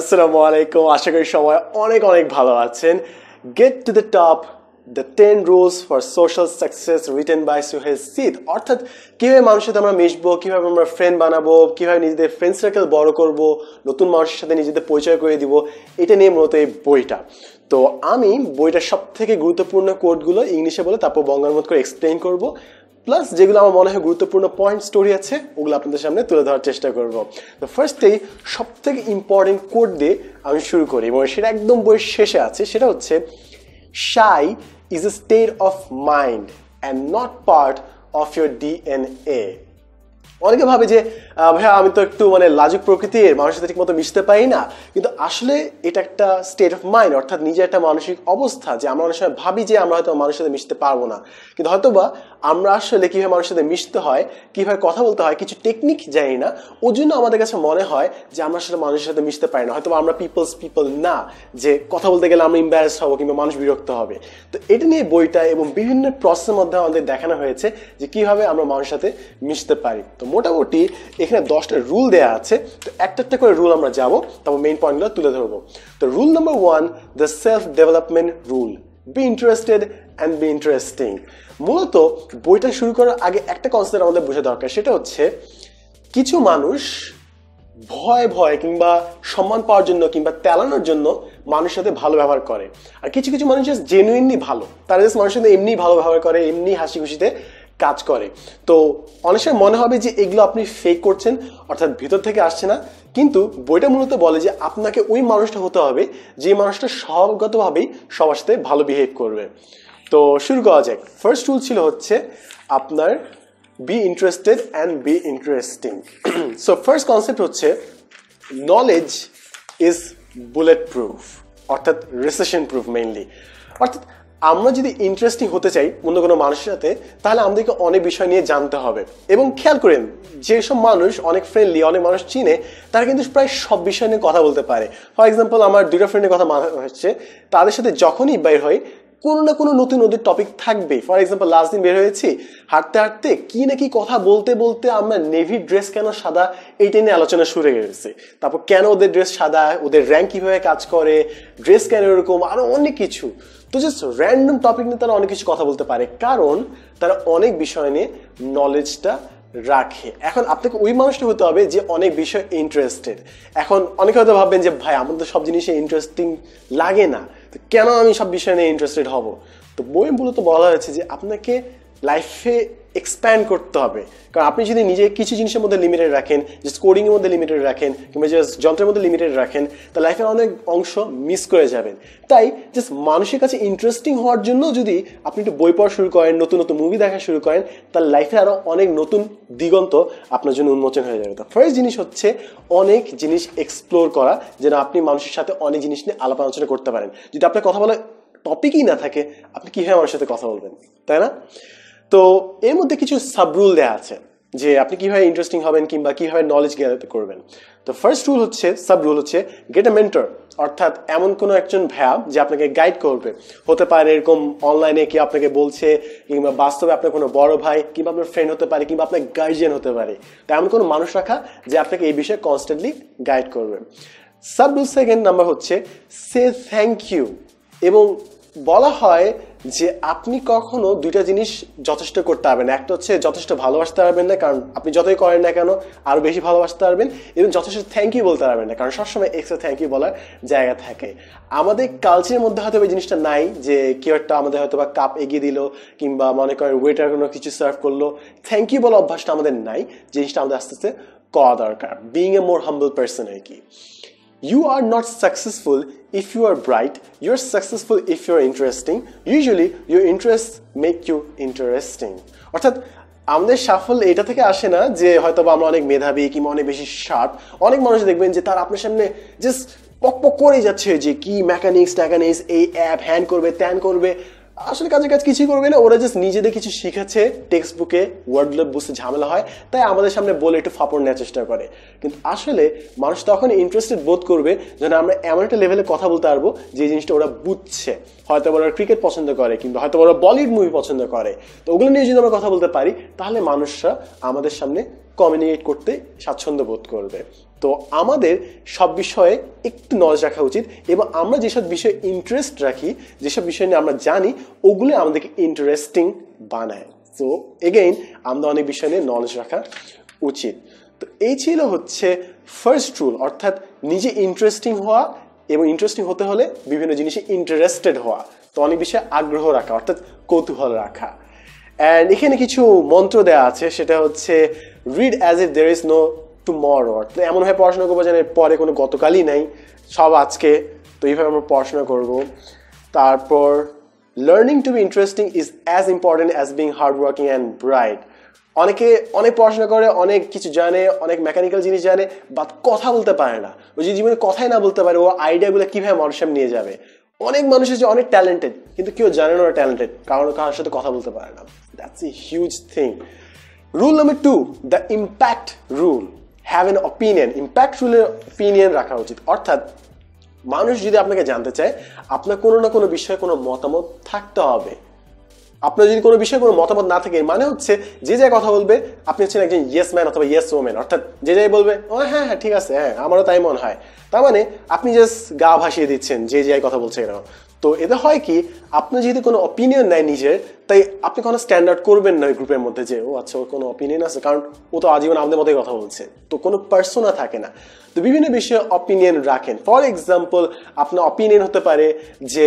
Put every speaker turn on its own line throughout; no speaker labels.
আসসালামু আলাইকুম আশা করি সবাই অনেক অনেক ভালো আছেন get to the top the ten rules for social success written by Suhel Seth অর্থাৎ কীভাবে মানুষের সাথে আমরা মিশবো কীভাবে আমরা ফ্রেন্ড বানাবো কীভাবে নিজেদের ফ্রেন্ড সার্কেল বড় করব নতুন মানুষের সাথে নিজেদের পরিচয় করে দিব এটা নিয়ে মূলত এই বইটা তো আমি বইটার সব থেকে গুরুত্বপূর্ণ কোডগুলো ইংলিশে বলে তারপর বঙ্গানুবাদ করে এক্সপ্লেন করবো প্লাস যেগুলো আমার মনে হয় গুরুত্বপূর্ণ পয়েন্ট স্টোরি আছে ওগুলো আপনাদের সামনে তুলে ধরার চেষ্টা করব তো ফার্স্টেই সব থেকে ইম্পর্টেন্ট কোড দিয়ে আমি শুরু করি এবং সেটা একদম বইয়ের শেষে আছে সেটা হচ্ছে shy is a state of mind and not part of your DNA অনেকে ভাবে যে ভাইয়া আমি তো একটু মানে লাজুক প্রকৃতির মানুষের সাথে মতো মিশতে পারি না কিন্তু আসলে এটা একটা স্টেট অফ মাইন্ড অর্থাৎ নিজের একটা মানসিক অবস্থা যে আমরা অনেক সময় ভাবি যে আমরা হয়তো মানুষের সাথে মিশতে পারবো না কিন্তু হয়তোবা আমরা আসলে কীভাবে মানুষের সাথে মিশতে হয় কীভাবে কথা বলতে হয় কিছু টেকনিক জানি না ওই জন্য আমাদের কাছে মনে হয় যে আমরা আসলে মানুষের সাথে মিশতে পারি না হয়তো আমরা পিপলস পিপল না যে কথা বলতে গেলে আমরা ইম্বারেস হবো কিংবা মানুষ বিরক্ত হবে তো এটা নিয়ে বইটা এবং বিভিন্ন প্রসেসের মধ্যে আমাদের দেখানো হয়েছে যে কীভাবে আমরা মানুষের সাথে মিশতে পারি তো মোটামুটি এখানে দশটা রুল দেওয়া আছে তো একটা একটা করে রুল আমরা যাব তারপর মেইন পয়েন্টগুলো তুলে ধরবো তো rule number one the self development rule be interested and be interesting মূলত বইটা শুরু করার আগে একটা কনসেপ্ট আমাদের বোঝা দরকার সেটা হচ্ছে কিছু মানুষ ভয় ভয় কিংবা সম্মান পাওয়ার জন্য কিংবা তেলানোর জন্য মানুষের সাথে ভালো ব্যবহার করে আর কিছু কিছু মানুষ জেনুইনলি ভালো তারা জাস্ট মানুষের সাথে এমনি ভালো ব্যবহার করে এমনি হাসি খুশিতে কাজ করে তো অনেক সময় মনে হবে যে এগুলো আপনি ফেক করছেন অর্থাৎ ভিতর থেকে আসছে না কিন্তু বইটা মূলত বলে যে আপনাকে ওই মানুষটা হতে হবে যে মানুষটা স্বভাবগতভাবেই সবার সাথে ভালো বিহেভ করবে তো শুরু করা যাক ফার্স্ট রুল ছিল হচ্ছে আপনার be interested and be interesting so first concept হচ্ছে নলেজ ইজ বুলেট প্রুফ অর্থাৎ রিসেশন প্রুফ মেইনলি অর্থাৎ আমরা যদি ইন্টারেস্টিং হতে চাই অন্য কোনো মানুষের সাথে তাহলে আমাদেরকে অনেক বিষয় নিয়ে জানতে হবে এবং খেয়াল করেন যেসব মানুষ অনেক ফ্রেন্ডলি অনেক মানুষ চিনে তারা কিন্তু প্রায় সব বিষয় নিয়ে কথা বলতে পারে ফর এক্সাম্পল আমার দুটো ফ্রেন্ডের কথা মানা হচ্ছে তাদের সাথে যখনই বের হয় কোনো না কোনো নতুন নদীর টপিক থাকবে ফর এক্সাম্পল লাস্ট দিন বের হয়েছি হাঁটতে হাঁটতে কি নাকি কথা বলতে বলতে আমরা নেভি ড্রেস কেন সাদা এইটা নিয়ে আলোচনা শুরু হয়ে গেছে তারপর কেন ওদের ড্রেস সাদা ওদের র্যাঙ্ক কীভাবে কাজ করে ড্রেস কেন এরকম আরও অনেক কিছু তো জাস্ট র্যান্ডম টপিক নিয়ে তারা অনেক কিছু কথা বলতে পারে কারণ তারা অনেক বিষয় নিয়ে নলেজটা রাখে এখন আপনাকে ওই মানুষটা হতে হবে যে অনেক বিষয় ইন্টারেস্টেড এখন অনেকে হয়তো ভাববেন যে ভাই তো সব জিনিসে ইন্টারেস্টিং লাগে না তো কেন আমি সব বিষয় নিয়ে ইন্টারেস্টেড হব তো বই মূলত বলা হয়েছে যে আপনাকে লাইফে এক্সপ্যান্ড করতে হবে কারণ আপনি যদি নিজে কিছু জিনিসের মধ্যে লিমিটেড রাখেন যে স্কোরিংয়ের মধ্যে লিমিটেড রাখেন কিংবা জাস্ট যন্ত্রের মধ্যে লিমিটেড রাখেন তা লাইফের অনেক অংশ মিস করে যাবেন তাই জাস্ট মানুষের কাছে ইন্টারেস্টিং হওয়ার জন্য যদি আপনি একটু বই পড়া শুরু করেন নতুন নতুন মুভি দেখা শুরু করেন তার লাইফে আরও অনেক নতুন দিগন্ত আপনার জন্য উন্মোচন হয়ে যাবে তো ফার্স্ট জিনিস হচ্ছে অনেক জিনিস এক্সপ্লোর করা যেন আপনি মানুষের সাথে অনেক জিনিস নিয়ে আলাপ আলোচনা করতে পারেন যদি আপনার কথা বলার টপিকই না থাকে আপনি কীভাবে আমার সাথে কথা বলবেন তাই না তো এর মধ্যে কিছু সাবরুল দেয়া আছে যে আপনি কীভাবে ইন্টারেস্টিং হবেন কিংবা কীভাবে নলেজ গ্যাদার করবেন তো ফার্স্ট রুল হচ্ছে সাব রুল হচ্ছে গেট এ মেন্টর অর্থাৎ এমন কোনো একজন ভ্যা যে আপনাকে গাইড করবে হতে পারে এরকম অনলাইনে কি আপনাকে বলছে কিংবা বাস্তবে আপনার কোনো বড় ভাই কিংবা আপনার ফ্রেন্ড হতে পারে কিংবা আপনার গার্জিয়ান হতে পারে তো এমন কোনো মানুষ রাখা যে আপনাকে এই বিষয়ে কনস্ট্যান্টলি গাইড করবে সাব রুল সেকেন্ড নাম্বার হচ্ছে সে থ্যাংক ইউ এবং বলা হয় যে আপনি কখনো দুইটা জিনিস যথেষ্ট করতে পারবেন একটা হচ্ছে যথেষ্ট ভালোবাসতে পারবেন না কারণ আপনি যতই করেন না কেন আরও বেশি ভালোবাসতে পারবেন এবং যথেষ্ট থ্যাংক ইউ বলতে পারবেন না কারণ সবসময় এক্সট্রা থ্যাংক ইউ বলার জায়গা থাকে আমাদের কালচারের মধ্যে হয়তো এই জিনিসটা নাই যে কেউ একটা আমাদের হয়তো বা কাপ এগিয়ে দিল কিংবা মনে করেন ওয়েটার কোনো কিছু সার্ভ করলো থ্যাংক ইউ বলা অভ্যাসটা আমাদের নাই জিনিসটা আমাদের আস্তে আস্তে করা দরকার being a more humble person আর কি You are not successful if you are bright, you're successful if you're interesting. Usually your interests make you interesting. অর্থাৎ আমাদের সাফল্য এটা থেকে আসে না যে হয়তো বা আমরা অনেক মেধাবী কিংবা অনেক বেশি শার্প অনেক মানুষ দেখবেন যে তার আপনার সামনে জাস্ট পক পক করে যাচ্ছে যে কি মেকানিক্স ট্যাকানিক্স এই অ্যাপ হ্যান্ড করবে ত্যান করবে আসলে কাজের কাজ কিছুই করবে না ওরা জাস্ট নিজেদের কিছু শিখেছে টেক্সট বুকে ওয়ার্ডগুলো বুঝতে ঝামেলা হয় তাই আমাদের সামনে বলে একটু ফাপড় নেওয়ার চেষ্টা করে কিন্তু আসলে মানুষ তখন ইন্টারেস্টেড বোধ করবে যেন আমরা এমন একটা লেভেলে কথা বলতে পারবো যে জিনিসটা ওরা বুঝছে হয়তো ওরা ক্রিকেট পছন্দ করে কিংবা হয়তো ওরা বলিউড মুভি পছন্দ করে তো ওগুলো নিয়ে যদি আমরা কথা বলতে পারি তাহলে মানুষরা আমাদের সামনে কমিউনিকেট করতে স্বাচ্ছন্দ্য বোধ করবে তো আমাদের সব বিষয়ে একটু নজর রাখা উচিত এবং আমরা যেসব বিষয়ে ইন্টারেস্ট রাখি যেসব বিষয় নিয়ে আমরা জানি ওগুলো আমাদেরকে ইন্টারেস্টিং বানায় তো এগেইন আমাদের অনেক বিষয় নিয়ে নলেজ রাখা উচিত তো এই ছিল হচ্ছে ফার্স্ট রুল অর্থাৎ নিজে ইন্টারেস্টিং হওয়া এবং ইন্টারেস্টিং হতে হলে বিভিন্ন জিনিসে ইন্টারেস্টেড হওয়া তো অনেক বিষয়ে আগ্রহ রাখা অর্থাৎ কৌতূহল রাখা অ্যান্ড এখানে কিছু মন্ত্র দেওয়া আছে সেটা হচ্ছে read as if there is no tomorrow অর্থাৎ এমন হয় পড়াশোনা করবো যেন পরে কোনো গতকালই নাই সব আজকে তো এইভাবে আমরা পড়াশোনা করব তারপর learning to be interesting is as important as being hardworking and bright অনেকে অনেক পড়াশোনা করে অনেক কিছু জানে অনেক মেকানিক্যাল জিনিস জানে বাট কথা বলতে পারে না ও যে জীবনে কথাই না বলতে পারে ও আইডিয়াগুলো কীভাবে মানুষের নিয়ে যাবে অনেক মানুষের যে অনেক ট্যালেন্টেড কিন্তু কেউ জানে না ওরা ট্যালেন্টেড কারণ কারোর সাথে কথা বলতে পারে না that's a huge thing rule number two the impact rule have an opinion impactful opinion রাখা উচিত অর্থাৎ মানুষ যদি আপনাকে জানতে চায় আপনার কোনো না কোনো বিষয়ে কোনো মতামত থাকতে হবে আপনার যদি কোনো বিষয়ে কোনো মতামত না থাকে মানে হচ্ছে যে যাই কথা বলবে আপনি হচ্ছেন একজন ইয়েস ম্যান অথবা ইয়েস ওম্যান অর্থাৎ যে যাই বলবে ও হ্যাঁ হ্যাঁ ঠিক আছে হ্যাঁ আমারও তাই মনে হয় তার মানে আপনি জাস্ট গা ভাসিয়ে দিচ্ছেন যে যাই কথা বলছে এরকম তো এটা হয় কি আপনি যদি কোনো অপিনিয়ন নেয় নিজের তাই আপনি কোনো স্ট্যান্ডার্ড করবেন না ওই গ্রুপের মধ্যে যে ও আচ্ছা ওর কোনো অপিনিয়ন আছে কারণ ও তো আজীবন আমাদের মতোই কথা বলছে তো কোনো পার্সোনা থাকে না তো বিভিন্ন বিষয়ে অপিনিয়ন রাখেন ফর এক্সাম্পল আপনার অপিনিয়ন হতে পারে যে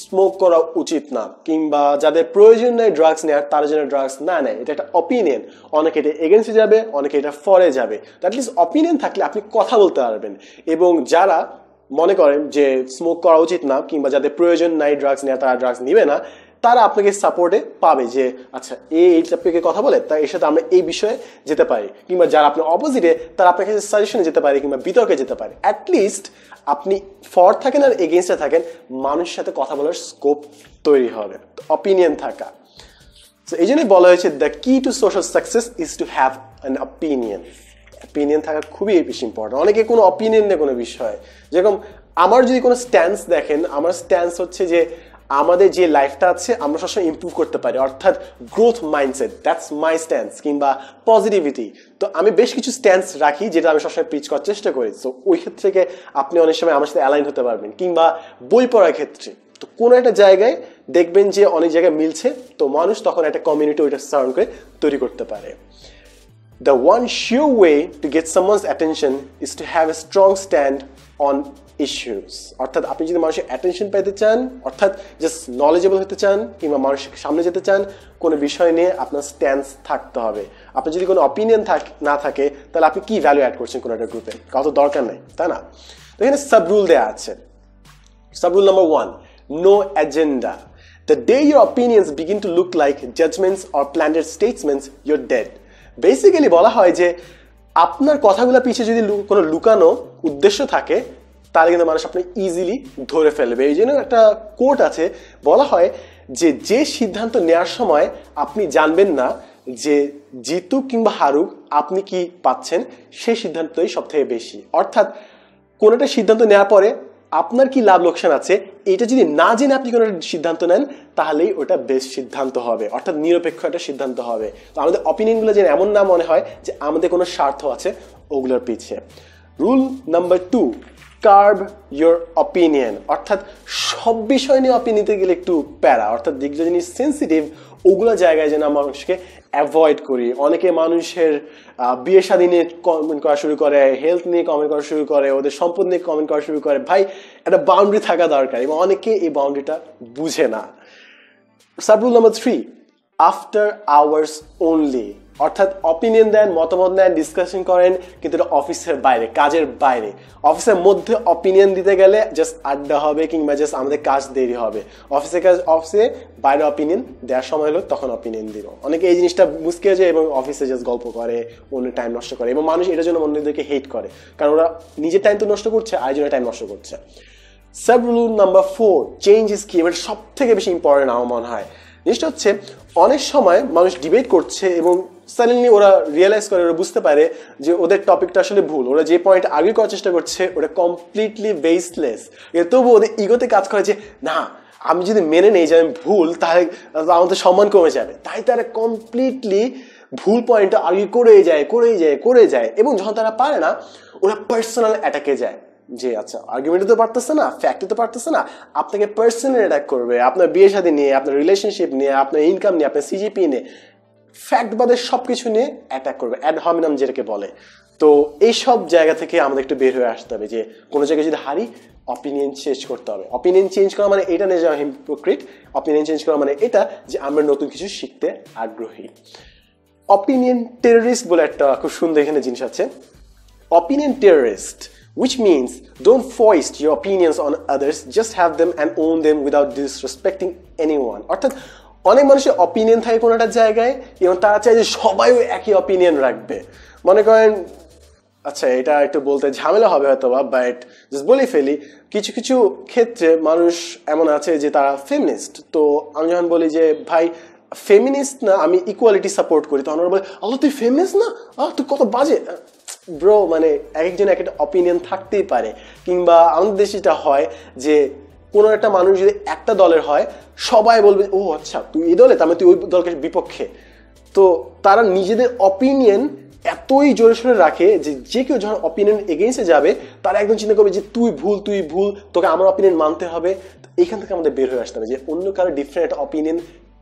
স্মোক করা উচিত না কিংবা যাদের প্রয়োজন নেই ড্রাগস নেয় তার জন্য ড্রাগস না নেয় এটা একটা অপিনিয়ন অনেকে এটা এগেনস্টে যাবে অনেকে এটা ফরে যাবে তো অ্যাটলিস্ট অপিনিয়ন থাকলে আপনি কথা বলতে পারবেন এবং যারা মনে করেন যে স্মোক করা উচিত না কিংবা যাদের প্রয়োজন নাই ড্রাগস নেওয়া তারা ড্রাগস নিবে না তারা আপনাকে সাপোর্টে পাবে যে আচ্ছা এই এই টপিকে কথা বলে তা এর সাথে আমরা এই বিষয়ে যেতে পারি কিংবা যারা আপনার অপোজিটে তারা আপনার কাছে সাজেশনে যেতে পারে কিংবা বিতর্কে যেতে পারে অ্যাটলিস্ট আপনি ফর থাকেন আর এগেনস্টে থাকেন মানুষের সাথে কথা বলার স্কোপ তৈরি হবে অপিনিয়ন থাকা তো এই জন্যই বলা হয়েছে the key to social success is to have an opinion opinion থাকা খুবই বেশি ইম্পর্টেন্ট অনেকে কোনো অপিনিয়ন নেই কোনো বিষয় যেরকম আমার যদি কোনো স্ট্যান্স দেখেন আমার স্ট্যান্স হচ্ছে যে আমাদের যে লাইফটা আছে আমরা সবসময় ইম্প্রুভ করতে পারি অর্থাৎ growth mindset that's my stance কিংবা পজিটিভিটি তো আমি বেশ কিছু স্ট্যান্স রাখি যেটা আমি সবসময় পিচ করার চেষ্টা করি তো ওই ক্ষেত্রে থেকে আপনি অনেক সময় আমার সাথে অ্যালাইন হতে পারবেন কিংবা বই পড়ার ক্ষেত্রে তো কোনো একটা জায়গায় দেখবেন যে অনেক জায়গায় মিলছে তো মানুষ তখন একটা কমিউনিটি ওইটা সারাউন্ড করে তৈরি করতে পারে The one sure way to get someone's attention is to have a strong stand on issues অর্থাৎ আপনি যদি মানুষের অ্যাটেনশন পেতে চান অর্থাৎ জাস্ট নলেজেবল হতে চান কিংবা মানুষের সামনে যেতে চান কোনো বিষয় নিয়ে আপনার স্ট্যান্স থাকতে হবে আপনি যদি কোনো অপিনিয়ন থাক না থাকে তাহলে আপনি কি ভ্যালু অ্যাড করছেন কোনো একটা গ্রুপে কাউ তো দরকার নেই তাই না তো এখানে সাবরুল দেওয়া আছে sub rule number one no agenda the day your opinions begin to look like judgements or planted statements you're dead basically বলা হয় যে আপনার কথাগুলো পিছিয়ে যদি কোনো লুকানো উদ্দেশ্য থাকে তাহলে কিন্তু মানুষ আপনি ইজিলি ধরে ফেলবে এই জন্য একটা কোর্ট আছে বলা হয় যে যে সিদ্ধান্ত নেওয়ার সময় আপনি জানবেন না যে জিতু কিংবা হারুক আপনি কি পাচ্ছেন সেই সিদ্ধান্তই সবথেকে বেশি অর্থাৎ কোনো একটা সিদ্ধান্ত নেওয়ার পরে আপনার কি লাভ লোকসান আছে এটা যদি না জেনে আপনি কোনো সিদ্ধান্ত নেন তাহলেই ওটা বেশ সিদ্ধান্ত হবে অর্থাৎ নিরপেক্ষ একটা সিদ্ধান্ত হবে তো আমাদের অপিনিয়নগুলো যেন এমন না মনে হয় যে আমাদের কোনো স্বার্থ আছে ওগুলোর পিছিয়ে rule number two curb your opinion অর্থাৎ সব বিষয় নিয়ে অপিনিয়ন গেলে একটু প্যারা অর্থাৎ দিক জিনিস সেন্সিটিভ ওগুলো জায়গায় যেন মানুষকে অ্যাভয়েড করি অনেকে মানুষের বিয়ে স্বাধীন নিয়ে কমেন্ট করা শুরু করে হেলথ নিয়ে কমেন্ট করা শুরু করে ওদের সম্পদ নিয়ে কমেন্ট করা শুরু করে ভাই একটা বাউন্ডারি থাকা দরকার এবং অনেকে এই বাউন্ডারিটা বুঝে না sub rule number three after hours only অর্থাৎ অপিনিয়ন দেন মতামত নেন ডিসকাশন করেন কিন্তু এটা অফিসের বাইরে কাজের বাইরে অফিসের মধ্যে অপিনিয়ন দিতে গেলে জাস্ট আড্ডা হবে কিংবা জাস্ট আমাদের কাজ দেরি হবে অফিসে কাজ অফিসে বাইরে অপিনিয়ন দেওয়ার সময় হলো তখন অপিনিয়ন দিব অনেকে এই জিনিসটা মুসকে যায় এবং অফিসে জাস্ট গল্প করে অন্য টাইম নষ্ট করে এবং মানুষ এটার জন্য অন্যদেরকে হেট করে কারণ ওরা নিজের টাইম তো নষ্ট করছে আয়োজনের টাইম নষ্ট করছে sub rule number four change is key এবার সব থেকে বেশি ইম্পর্টেন্ট আমার মনে হয় জিনিসটা হচ্ছে অনেক সময় মানুষ ডিবেট করছে এবং সাডেনলি ওরা রিয়েলাইজ করে ওরা বুঝতে পারে যে ওদের টপিকটা আসলে ভুল ওরা যে পয়েন্ট আগে করার চেষ্টা করছে ওরা কমপ্লিটলি বেসলেস তবু ওদের ইগোতে কাজ করে যে না আমি যদি মেনে নেই যে আমি ভুল তাহলে আমাদের সম্মান কমে যাবে তাই তারা কমপ্লিটলি ভুল পয়েন্টটা আগে করেই যায় করেই যায় করে যায় এবং যখন তারা পারে না ওরা পার্সোনাল অ্যাটাকে যায় যে আচ্ছা আর্গুমেন্টে তো পারতেছে না ফ্যাক্টে তো পারতেছে না আপনাকে পার্সোনাল অ্যাটাক করবে আপনার বিয়ে সাথে নিয়ে আপনার রিলেশনশিপ নিয়ে আপনার ইনকাম নিয়ে আপনার সিজিপি নিয়ে ফ্যাক্টবাদের সব কিছু নিয়ে অ্যাটাক করবে অ্যাড যেটাকে বলে তো এইসব জায়গা থেকে আমাদের একটু বের হয়ে আসতে হবে যে কোনো জায়গায় যদি হারি অপিনিয়ন চেঞ্জ করতে হবে অপিনিয়ন চেঞ্জ করা মানে এটা নিয়ে যাওয়া হিমপ্রোক্রিট অপিনিয়ন চেঞ্জ করা মানে এটা যে আমরা নতুন কিছু শিখতে আগ্রহী অপিনিয়ন টেররিস্ট বলে একটা খুব সুন্দর এখানে জিনিস আছে opinion terrorist which means don't foist your own on others just have them and own them without disrespecting anyone অর্থাৎ অনেক মানুষের অপিনিয়ন থাকে কোনো একটা জায়গায় এবং তারা চায় যে সবাইও একই অপিনিয়ন রাখবে মনে করেন আচ্ছা এটা একটু বলতে ঝামেলা হবে হয়তো বা বাট জাস্ট বলি ফেলি কিছু কিছু ক্ষেত্রে মানুষ এমন আছে যে তারা ফেমিনিস্ট তো আমি যখন বলি যে ভাই ফেমিনিস্ট না আমি ইকুয়ালিটি সাপোর্ট করি তখন ওরা বলে আলো তুই ফেমিনিস্ট না আহ তুই কত বাজে ব্রো মানে এক একজন এক একটা অপিনিয়ন থাকতেই পারে কিংবা আমাদের দেশে এটা হয় যে কোনো একটা মানুষ যদি একটা দলের হয় সবাই বলবে ও আচ্ছা তুই এই দলে তার মানে তুই ওই দলকে বিপক্ষে তো তারা নিজেদের অপিনিয়ন এতই জোরে সোরে রাখে যে যে কেউ যখন অপিনিয়ন এগেইনস্টে যাবে তারা একদম চিন্তা করবে যে তুই ভুল তুই ভুল তোকে আমার অপিনিয়ন মানতে হবে এখান থেকে আমাদের বের হয়ে আসতে হবে যে অন্য কারো ডিফারেন্ট একটা অপিনিয়ন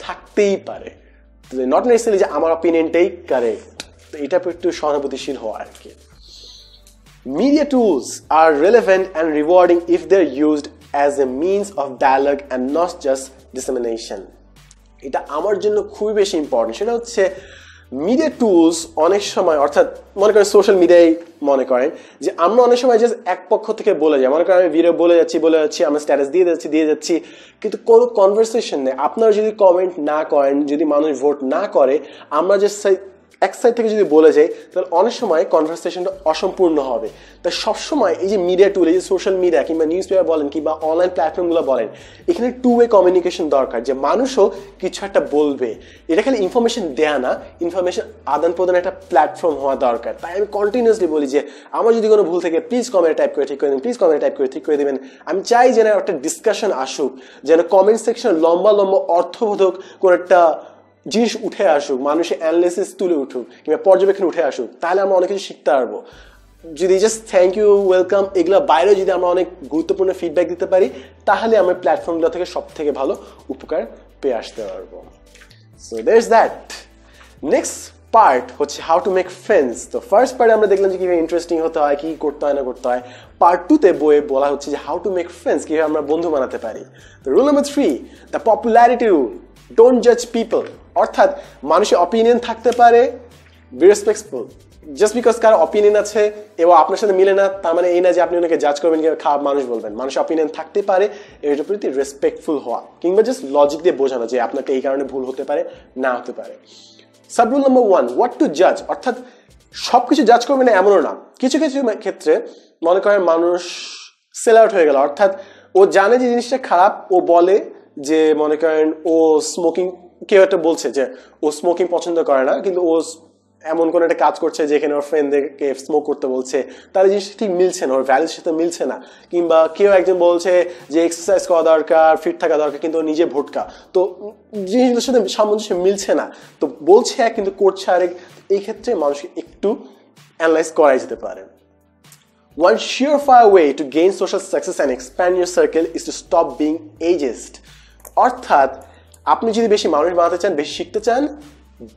থাকতেই পারে নট নেসেসারি যে আমার অপিনিয়নটাই কারেক্ট তো এটা একটু সহানুভূতিশীল হওয়া আর কি media tools are relevant and rewarding if they used as a means of dialogue and not just dissemination এটা আমার জন্য খুবই বেশি ইম্পর্টেন্ট সেটা হচ্ছে মিডিয়া টুলস অনেক সময় অর্থাৎ মনে করেন সোশ্যাল মিডিয়ায় মনে করেন যে আমরা অনেক সময় জাস্ট এক পক্ষ থেকে বলে যাই মনে করেন আমি ভিডিও বলে যাচ্ছি বলে যাচ্ছি আমরা স্ট্যাটাস দিয়ে যাচ্ছি দিয়ে যাচ্ছি কিন্তু কোনো কনভারসেশন নেই আপনারা যদি কমেন্ট না করেন যদি মানুষ ভোট না করে আমরা জাস্ট এক সাইড থেকে যদি বলে যাই তাহলে অনেক সময় কনভারসেশনটা অসম্পূর্ণ হবে তাই সবসময় এই যে মিডিয়া টুল এই যে সোশ্যাল মিডিয়া কিংবা নিউজ পেপার বলেন কিংবা অনলাইন প্ল্যাটফর্মগুলো বলেন এখানে টু ওয়ে কমিউনিকেশন দরকার যে মানুষও কিছু একটা বলবে এটা খালি ইনফরমেশন দেয়া না ইনফরমেশন আদান প্রদানের একটা প্ল্যাটফর্ম হওয়া দরকার তাই আমি কন্টিনিউসলি বলি যে আমার যদি কোনো ভুল থাকে প্লিজ কমেন্ট টাইপ করে ঠিক করে দিন প্লিজ কমেন্ট টাইপ করে ঠিক করে দেবেন আমি চাই যেন একটা ডিসকাশন আসুক যেন কমেন্ট সেকশন লম্বা লম্বা অর্থবোধক কোনো একটা জিনিস উঠে আসুক মানুষের অ্যানালিসিস তুলে উঠুক কিংবা পর্যবেক্ষণ উঠে আসুক তাহলে আমরা অনেক কিছু শিখতে পারবো যদি জাস্ট থ্যাংক ইউ ওয়েলকাম এগুলো বাইরেও যদি আমরা অনেক গুরুত্বপূর্ণ ফিডব্যাক দিতে পারি তাহলে আমরা প্ল্যাটফর্মগুলো থেকে সব থেকে ভালো উপকার পেয়ে আসতে পারবো so this that next part হচ্ছে হাউ টু মেক ফ্রেন্ডস তো ফার্স্ট পার্টে আমরা দেখলাম যে কীভাবে ইন্টারেস্টিং হতে হয় কী করতে হয় না করতে হয় পার্ট টুতে বইয়ে বলা হচ্ছে যে হাউ টু মেক ফ্রেন্ডস কীভাবে আমরা বন্ধু বানাতে পারি তো rule number three the popularity rule don't জাজ পিপল অর্থাৎ মানুষের অপিনিয়ন থাকতে পারে রেসপেক্টফুল জাস্ট বিকজ কার অপিনিয়ন আছে এবং আপনার সাথে মিলে না তার মানে এই না যে আপনি ওনাকে জাজ করবেন কিংবা খারাপ মানুষ বলবেন মানুষের অপিনিয়ন থাকতে পারে এটার প্রতি রেসপেক্টফুল হওয়া কিংবা জাস্ট লজিক দিয়ে বোঝানো যে আপনাকে এই কারণে ভুল হতে পারে না হতে পারে sub rule number one what to জাজ অর্থাৎ সব কিছু জাজ করবে না এমনও না কিছু কিছু ক্ষেত্রে মনে করেন মানুষ সেল আউট হয়ে গেল অর্থাৎ ও জানে যে জিনিসটা খারাপ ও বলে যে মনে করেন ও স্মোকিং কেউ একটা বলছে যে ও স্মোকিং পছন্দ করে না কিন্তু ও এমন কোনো একটা কাজ করছে যেখানে ওর ফ্রেন্ডদেরকে স্মোক করতে বলছে তাহলে জিনিসটা ঠিক মিলছে না ওর ভ্যালুর সাথে মিলছে না কিংবা কেউ একজন বলছে যে এক্সারসাইজ করা দরকার ফিট থাকা দরকার কিন্তু নিজে ভোটকা তো জিনিসগুলোর সাথে সামঞ্জস্য মিলছে না তো বলছে এক কিন্তু করছে আরেক এই ক্ষেত্রে মানুষ একটু অ্যানালাইজ করাই যেতে পারে surefire way to gain social success and expand your circle is to stop being ageist অর্থাৎ আপনি যদি বেশি মানুষ বানাতে চান বেশি শিখতে চান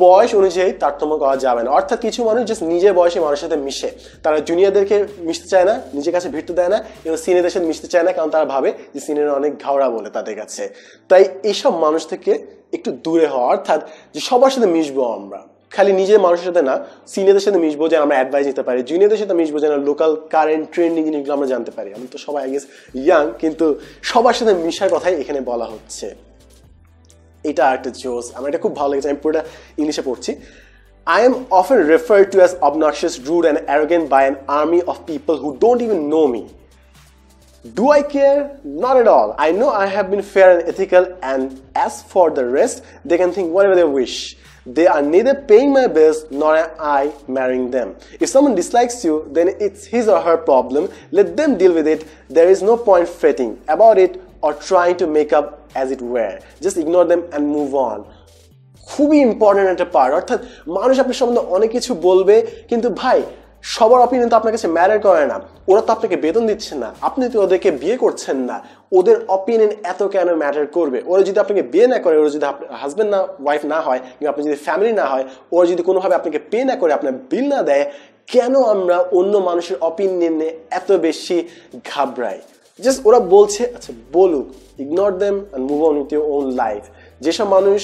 বয়স অনুযায়ী তারতম্য করা যাবে না অর্থাৎ কিছু মানুষ জাস্ট নিজের বয়সে মানুষের সাথে মিশে তারা জুনিয়রদেরকে মিশতে চায় না নিজের কাছে ভিড়তে দেয় না এবং সিনিয়রদের সাথে মিশতে চায় না কারণ তারা ভাবে যে সিনিয়র অনেক ঘাওড়া বলে তাদের কাছে তাই এইসব মানুষ থেকে একটু দূরে হওয়া অর্থাৎ যে সবার সাথে মিশবো আমরা খালি নিজের মানুষের সাথে না সিনিয়রদের সাথে মিশবো যেন আমরা অ্যাডভাইস নিতে পারি জুনিয়রদের সাথে মিশবো যেন লোকাল কারেন্ট ট্রেন্ডিং জিনিসগুলো আমরা জানতে পারি আমি তো সবাই আগে ইয়াং কিন্তু সবার সাথে মিশার কথাই এখানে বলা হচ্ছে এটা একটা জোস আমার এটা খুব ভালো লেগেছে আমি পুরোটা ইংলিশে পড়ছি I am often referred to as obnoxious, rude, and arrogant by an army of people who don't even know me. Do I care? Not at all. I know I have been fair and ethical, and as for the rest, they can think whatever they wish. They are neither paying my bills nor am I marrying them. If someone dislikes you, then it's his or her problem. Let them deal with it. There is no point fretting about it or trying to make up as it were. Just ignore them and move on. খুবই important একটা part অর্থাৎ মানুষ আপনার সম্বন্ধে অনেক কিছু বলবে কিন্তু ভাই সবার অপিনিয়ন তো আপনার কাছে ম্যাটার করে না ওরা তো আপনাকে বেতন দিচ্ছে না আপনি তো ওদেরকে বিয়ে করছেন না ওদের অপিনিয়ন এত কেন ম্যাটার করবে ওরা যদি আপনাকে বিয়ে না করে ওরা যদি হাজব্যান্ড না ওয়াইফ না হয় কিংবা আপনি যদি ফ্যামিলি না হয় ওরা যদি কোনোভাবে আপনাকে পে না করে আপনার বিল না দেয় কেন আমরা অন্য মানুষের অপিনিয়নে এত বেশি ঘাবড়াই জাস্ট ওরা বলছে আচ্ছা বলুক ignore them and move on with your own life যেসব মানুষ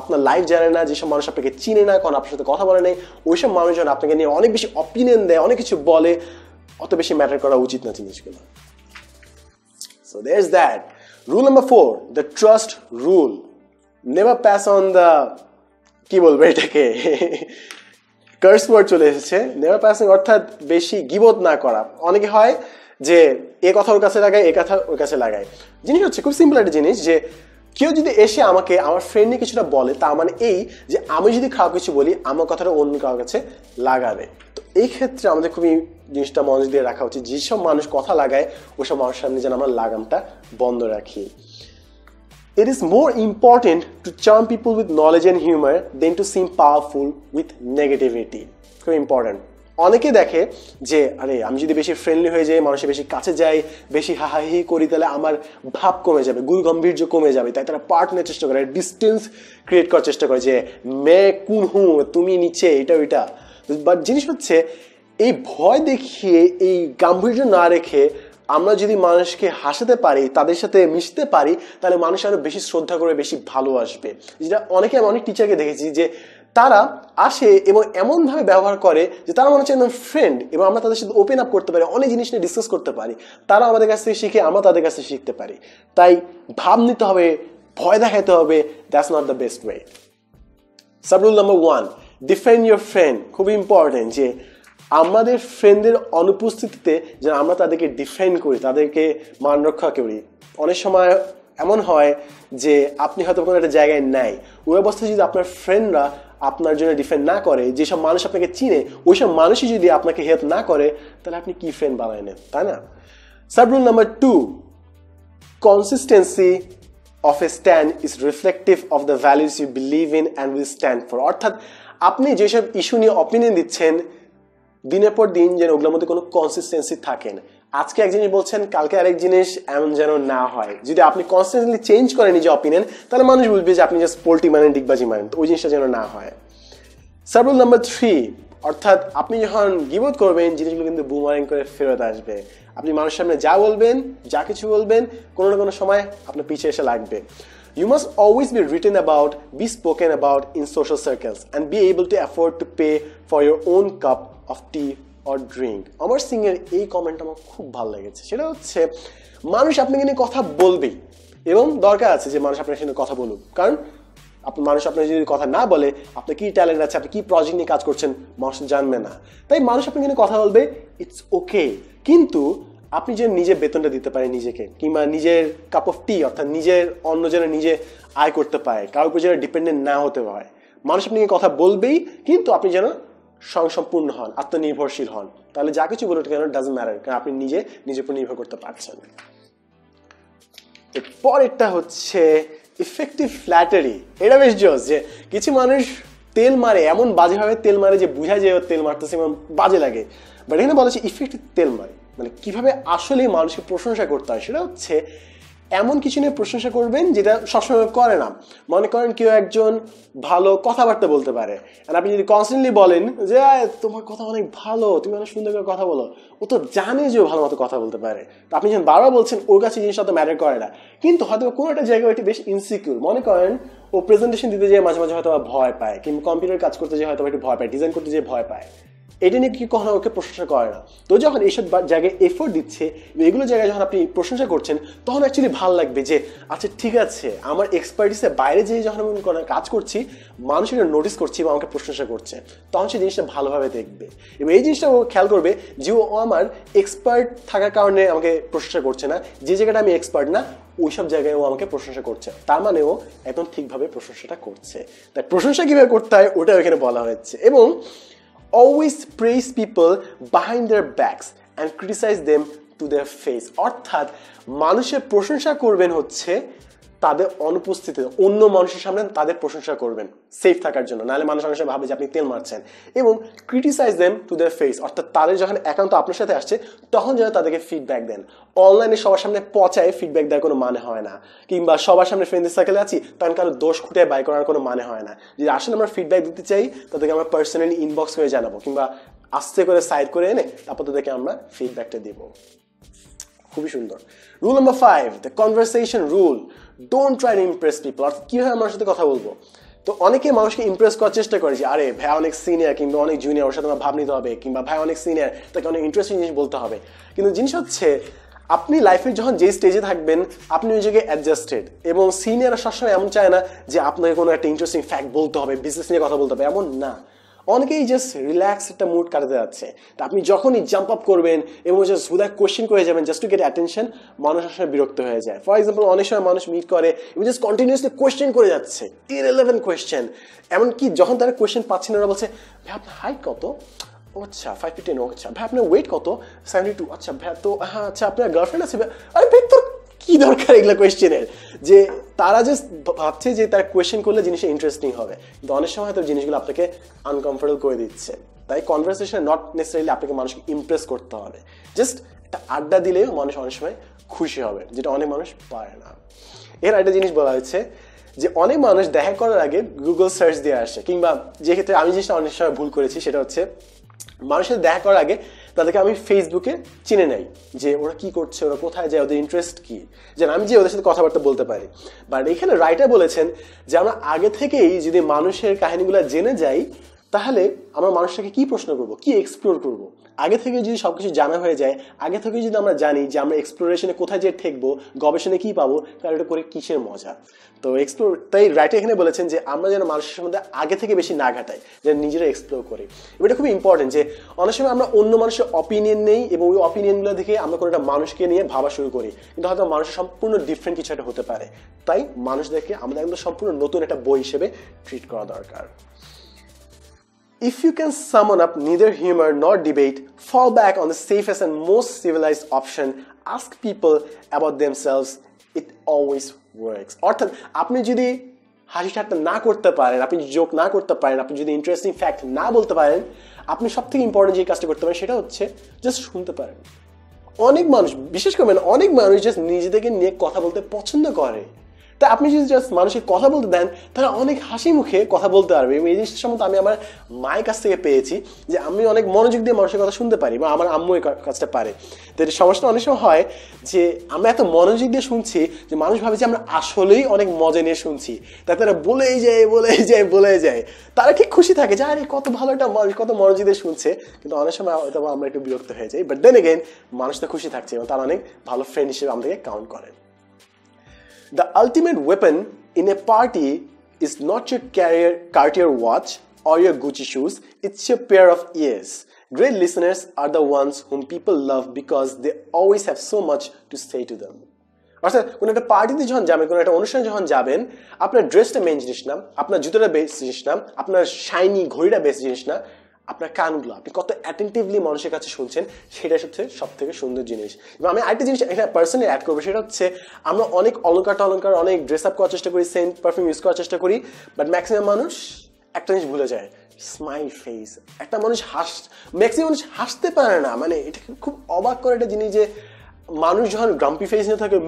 আপনার লাইফ জানে না যেসব মানুষ আপনাকে চিনে না কারণ আপনার সাথে কথা বলে নেই ওইসব মানুষজন আপনাকে নিয়ে অনেক বেশি অপিনিয়ন দেয় অনেক কিছু বলে অত বেশি ম্যাটার করা উচিত না জিনিসগুলো so there is that rule number four the trust rule never pass on the কি বলবো এটাকে কার্স ওয়ার্ড চলে এসেছে নেভার প্যাসিং অর্থাৎ বেশি গিবোধ না করা অনেকে হয় যে এ কথা ওর কাছে লাগায় এ কথা ওর কাছে লাগায় জিনিস হচ্ছে খুব সিম্পল একটা জিনিস যে কেউ যদি এসে আমাকে আমার ফ্রেন্ডে কিছুটা বলে তা মানে এই যে আমি যদি খারাপ কিছু বলি আমার কথাটা অন্য কারোর কাছে লাগাবে তো এই ক্ষেত্রে আমাদের খুবই জিনিসটা মনোযোগ দিয়ে রাখা উচিত যেসব মানুষ কথা লাগায় ওসব মানুষের সামনে যেন আমার লাগামটা বন্ধ রাখি it is more important to charm people with knowledge and humour than to seem powerful with negativity খুব ইম্পর্টেন্ট অনেকে দেখে যে আরে আমি যদি বেশি ফ্রেন্ডলি হয়ে যাই মানুষের বেশি কাছে যাই বেশি হাহাহি করি তাহলে আমার ভাব কমে যাবে গুরু গম্ভীর্য কমে যাবে তাই তারা পার্ট নেওয়ার চেষ্টা করে ডিস্টেন্স ক্রিয়েট করার চেষ্টা করে যে মে কুন হু তুমি নিচে এটা ওইটা বাট জিনিস হচ্ছে এই ভয় দেখিয়ে এই গাম্ভীর্য না রেখে আমরা যদি মানুষকে হাসাতে পারি তাদের সাথে মিশতে পারি তাহলে মানুষ আরও বেশি শ্রদ্ধা করে বেশি ভালো আসবে যেটা অনেকে আমি অনেক টিচারকে দেখেছি যে তারা আসে এবং এমনভাবে ব্যবহার করে যে তারা মনে হচ্ছে একদম ফ্রেন্ড এবং আমরা তাদের সাথে ওপেন আপ করতে পারি অনেক জিনিস নিয়ে ডিসকাস করতে পারি তারা আমাদের কাছ থেকে শিখে আমরা তাদের কাছ থেকে শিখতে পারি তাই ভাব নিতে হবে ভয় দেখাতে হবে that's not the best way sub rule number one defend your friend খুবই ইম্পর্টেন্ট যে আমাদের ফ্রেন্ডদের অনুপস্থিতিতে যেন আমরা তাদেরকে ডিফেন্ড করি তাদেরকে মান রক্ষা করি অনেক সময় এমন হয় যে আপনি হয়তো কোনো একটা জায়গায় নেয় ওই অবস্থায় যদি আপনার ফ্রেন্ডরা আপনার জন্য ডিফেন্ড না করে যেসব মানুষ আপনাকে চিনে ওইসব মানুষই যদি আপনাকে হেল্প না করে তাহলে আপনি কি ফ্রেন্ড বানায় নেন তাই না rule number two consistency of a stand is reflective of the values you believe in and will stand for অর্থাৎ আপনি যেসব ইস্যু নিয়ে অপিনিয়ন দিচ্ছেন দিনের পর দিন যেন ওগুলোর মধ্যে কোনো কনসিস্টেন্সি থাকেন আজকে এক জিনিস বলছেন কালকে আরেক জিনিস এমন যেন না হয় যদি আপনি কনস্ট্যান্টলি চেঞ্জ করেন নিজের অপিনিয়ন তাহলে মানুষ বুঝবে যে আপনি জাস্ট পোল্টি মানেন ডিগবাজি মানেন তো ওই জিনিসটা যেন না হয় সার্বল নাম্বার থ্রি অর্থাৎ আপনি যখন গিবোধ করবেন জিনিসগুলো কিন্তু বুমারিং করে ফেরত আসবে আপনি মানুষের সামনে যা বলবেন যা কিছু বলবেন কোনো না কোনো সময় আপনার পিছিয়ে এসে লাগবে you must always be written about, be spoken about in social circles and be able to afford to pay for your own cup of tea or drink Amar Singh এর এই কমেন্ট আমার খুব ভালো লেগেছে সেটা হচ্ছে মানুষ আপনাকে নিয়ে কথা বলবেই এবং দরকার আছে যে মানুষ আপনার সাথে কথা বলুক কারণ আপনার মানুষ আপনার যদি কথা না বলে আপনার কী ট্যালেন্ট আছে আপনি কী প্রজেক্ট নিয়ে কাজ করছেন মানুষ জানবে না তাই মানুষ আপনাকে নিয়ে কথা বলবে ইটস ওকে কিন্তু আপনি যে নিজে বেতনটা দিতে পারেন নিজেকে কিংবা নিজের কাপ অফ টি অর্থাৎ নিজের অন্য যেন নিজে আয় করতে পায় কারোর উপর যেন ডিপেন্ডেন্ট না হতে হয় মানুষ আপনাকে কথা বলবেই কিন্তু আপনি যেন স্বয়ংসম্পূর্ণ হন আত্মনির্ভরশীল হন তাহলে যা কিছু বলুন কেন ডাজেন্ট ম্যাটার কারণ আপনি নিজে নিজের উপর নির্ভর করতে পারছেন এরপরেরটা হচ্ছে ইফেক্টিভ ফ্ল্যাটারি এটা বেশ জোস যে কিছু মানুষ তেল মারে এমন বাজেভাবে তেল মারে যে বুঝা যায় তেল মারতেছে এবং বাজে লাগে বাট এখানে বলেছে ইফেক্টিভ তেল মারে মানে কিভাবে আসলেই মানুষকে প্রশংসা করতে হয় সেটা হচ্ছে এমন কিছু নিয়ে প্রশংসা করবেন যেটা সবসময় করে না মনে করেন কেউ একজন ভালো কথাবার্তা বলতে পারে আপনি যদি কনস্ট্যান্টলি বলেন যে তোমার কথা অনেক ভালো তুমি অনেক সুন্দর করে কথা বলো ও তো জানে যে ভালো মতো কথা বলতে পারে তো আপনি যখন বারবার বলছেন ওর কাছে জিনিসটা তো ম্যাটার করে না কিন্তু হয়তো কোনো একটা জায়গায় এটি বেশ ইনসিকিউর মনে করেন ও প্রেজেন্টেশন দিতে যেয়ে মাঝে মাঝে হয়তো ভয় পায় কিংবা কম্পিউটার কাজ করতে যেয়ে হয়তো একটু ভয় পায় ডিজাইন করতে যেয়ে ভয় পায় এটা নিয়ে কি কখনো ওকে প্রশংসা করে না তো যখন এইসব জায়গায় এফোর্ট দিচ্ছে এগুলো জায়গায় যখন আপনি প্রশংসা করছেন তখন অ্যাকচুয়ালি ভালো লাগবে যে আচ্ছা ঠিক আছে আমার এক্সপার্টিসের বাইরে যেয়ে যখন আমি কোনো কাজ করছি মানুষ এটা নোটিস করছি বা আমাকে প্রশংসা করছে তখন সেই জিনিসটা ভালোভাবে দেখবে এবং এই জিনিসটা ও খেয়াল করবে যে ও আমার এক্সপার্ট থাকার কারণে আমাকে প্রশংসা করছে না যে জায়গাটা আমি এক্সপার্ট না ওইসব জায়গায় ও আমাকে প্রশংসা করছে তার মানে ও একদম ঠিকভাবে প্রশংসাটা করছে তাই প্রশংসা কীভাবে করতে হয় ওটা এখানে বলা হয়েছে এবং always praise people behind their backs and criticize them to their face অর্থাৎ মানুষের প্রশংসা করবেন হচ্ছে তাদের অনুপস্থিতিতে অন্য মানুষের সামনে তাদের প্রশংসা করবেন সেফ থাকার জন্য নাহলে মানুষ মানুষের ভাবে যে আপনি তেল মারছেন এবং criticise them to the face অর্থাৎ তাদের যখন একান্ত আপনার সাথে আসছে তখন যেন তাদেরকে ফিডব্যাক দেন অনলাইনে সবার সামনে পচায় ফিডব্যাক দেওয়ার কোনো মানে হয় না কিংবা সবার সামনে ফ্রেন্ডের সার্কেলে আছি তখন কারো দোষ খুঁটে বাই করার কোনো মানে হয় না যদি আসলে আমরা ফিডব্যাক দিতে চাই তাদেরকে আমরা পার্সোনালি ইনবক্স করে জানাবো কিংবা আস্তে করে সাইড করে এনে তারপর তাদেরকে আমরা ফিডব্যাকটা দেবো খুবই সুন্দর rule number five the conversation rule don't try to impress people আর কীভাবে আমার সাথে কথা বলবো তো অনেকে মানুষকে ইমপ্রেস করার চেষ্টা করে যে আরে ভাই অনেক সিনিয়র কিংবা অনেক জুনিয়র ওর সাথে আমার ভাব নিতে হবে কিংবা ভাই অনেক সিনিয়র তাকে অনেক ইন্টারেস্টিং জিনিস বলতে হবে কিন্তু জিনিস হচ্ছে আপনি লাইফে যখন যে স্টেজে থাকবেন আপনি নিজেকে অ্যাডজাস্টেড এবং সিনিয়র সবসময় এমন চায় না যে আপনাকে কোনো একটা ইন্টারেস্টিং ফ্যাক্ট বলতে হবে বিজনেস নিয়ে কথা বলতে হবে এমন না অনেকেই জাস্ট রিল্যাক্স একটা মুড কাটাতে যাচ্ছে তা আপনি যখনই জাম্প আপ করবেন এবং জাস্ট হুদা কোশ্চেন করে যাবেন জাস্ট টু গেট অ্যাটেনশন মানুষ আসলে বিরক্ত হয়ে যায় ফর এক্সাম্পল অনেক সময় মানুষ মিট করে এবং জাস্ট কন্টিনিউসলি কোয়েশ্চেন করে যাচ্ছে ইরেলেভেন কোয়েশ্চেন এমনকি যখন তারা কোয়েশ্চেন পাচ্ছেন ওরা বলছে ভাই আপনার হাইট কত আচ্ছা ফাইভ ফিফটিন টেন আচ্ছা ভাই আপনার ওয়েট কত সেভেন্টি টু আচ্ছা ভাই তো হ্যাঁ আচ্ছা আপনার গার্লফ্রেন্ড আছে আরে ভাই তোর কি দরকার এগুলো কোয়েশ্চেনের যে তারা যে ভাবছে যে তারা কোয়েশ্চেন করলে জিনিসটা ইন্টারেস্টিং হবে কিন্তু অনেক সময় হয়তো জিনিসগুলো আপনাকে আনকমফোর্টেবল করে দিচ্ছে তাই কনভারসেশন নট নেসেসারিলি আপনাকে মানুষকে ইমপ্রেস করতে হবে জাস্ট একটা আড্ডা দিলেও মানুষ অনেক সময় খুশি হবে যেটা অনেক মানুষ পায় না এর একটা জিনিস বলা হয়েছে যে অনেক মানুষ দেখা করার আগে গুগল সার্চ দিয়ে আসে কিংবা যে ক্ষেত্রে আমি জিনিসটা অনেক সময় ভুল করেছি সেটা হচ্ছে মানুষের দেখা করার আগে তাদেরকে আমি ফেসবুকে চিনে নেই যে ওরা কি করছে ওরা কোথায় যায় ওদের ইন্টারেস্ট কি যেন আমি যে ওদের সাথে কথাবার্তা বলতে পারি বাট এখানে রাইটার বলেছেন যে আমরা আগে থেকেই যদি মানুষের কাহিনীগুলো জেনে যাই তাহলে আমরা মানুষটাকে কি প্রশ্ন করব কি এক্সপ্লোর করব আগে থেকে যদি সব কিছু জানা হয়ে যায় আগে থেকে যদি আমরা জানি যে আমরা এক্সপ্লোরেশনে কোথায় যেয়ে ঠেকবো গবেষণে কি পাবো তাহলে এটা করে কিসের মজা তো এক্সপ্লোর তাই রাইটার এখানে বলেছেন যে আমরা যেন মানুষের সম্বন্ধে আগে থেকে বেশি না ঘাটাই যেন নিজেরা এক্সপ্লোর করি এটা খুবই ইম্পর্টেন্ট যে অনেক সময় আমরা অন্য মানুষের অপিনিয়ন নেই এবং ওই অপিনিয়নগুলো দেখে আমরা কোনো একটা মানুষকে নিয়ে ভাবা শুরু করি কিন্তু হয়তো মানুষ সম্পূর্ণ ডিফারেন্ট কিছু একটা হতে পারে তাই মানুষদেরকে আমাদের একদম সম্পূর্ণ নতুন একটা বই হিসেবে ট্রিট করা দরকার If you can summon up neither humor nor debate, fall back on the safest and most civilized option, ask people about themselves, it always works. অর্থাৎ আপনি যদি হাসি ঠাট্টা না করতে পারেন আপনি জোক না করতে পারেন আপনি যদি ইন্টারেস্টিং ফ্যাক্ট না বলতে পারেন আপনি সব থেকে ইম্পর্টেন্ট যে কাজটা করতে পারেন সেটা হচ্ছে জাস্ট শুনতে পারেন অনেক মানুষ বিশেষ করে মানে অনেক মানুষ জাস্ট নিজেদেরকে নিয়ে কথা বলতে পছন্দ করে তা আপনি যদি জাস্ট মানুষকে কথা বলতে দেন তারা অনেক হাসি মুখে কথা বলতে পারবে এবং এই জিনিসটা সম্বন্ধে আমি আমার মায়ের কাছ থেকে পেয়েছি যে আমি অনেক মনোযোগ দিয়ে মানুষের কথা শুনতে পারি বা আমার আম্মু এই কাজটা পারে তো এটা সমস্যা অনেক সময় হয় যে আমরা এত মনোযোগ দিয়ে শুনছি যে মানুষ ভাবে যে আমরা আসলেই অনেক মজা নিয়ে শুনছি তাই তারা বলেই যায় বলেই যায় বলেই যায় তারা ঠিক খুশি থাকে যে আরে কত ভালো একটা মানুষ কত মনোযোগ দিয়ে শুনছে কিন্তু অনেক সময় হয়তো আমরা একটু বিরক্ত হয়ে যাই বাট দেন মানুষ মানুষটা খুশি থাকছে এবং তারা অনেক ভালো ফ্রেন্ড হিসেবে আমাদেরকে কাউন্ট করেন The ultimate weapon in a party is not your carrier, Cartier watch or your Gucci shoes, it's your pair of ears. Great listeners are the ones whom people love because they always have so much to say to them. অর্থাৎ কোনো একটা পার্টিতে যখন যাবেন কোনো একটা অনুষ্ঠানে যখন যাবেন আপনার ড্রেসটা মেন জিনিস না আপনার জুতোটা বেস্ট জিনিস না আপনার শাইনি ঘড়িটা বেস্ট জিনিস না আপনার কানগুলো আপনি কত অ্যাটেন্টিভলি মানুষের কাছে শুনছেন সেটা হচ্ছে সব থেকে সুন্দর জিনিস এবং আমি আরেকটা জিনিস এটা পার্সোনালি অ্যাড করবো সেটা হচ্ছে আমরা অনেক অলঙ্কার টলঙ্কার অনেক ড্রেস আপ করার চেষ্টা করি সেন্ট পারফিউম ইউজ করার চেষ্টা করি বাট ম্যাক্সিমাম মানুষ একটা জিনিস ভুলে যায় স্মাইল ফেস একটা মানুষ হাস ম্যাক্সিমাম মানুষ হাসতে পারে না মানে এটা খুব অবাক করে একটা জিনিস যে মানুষ যখন গ্রাম্পি ফেস নিয়ে থাকে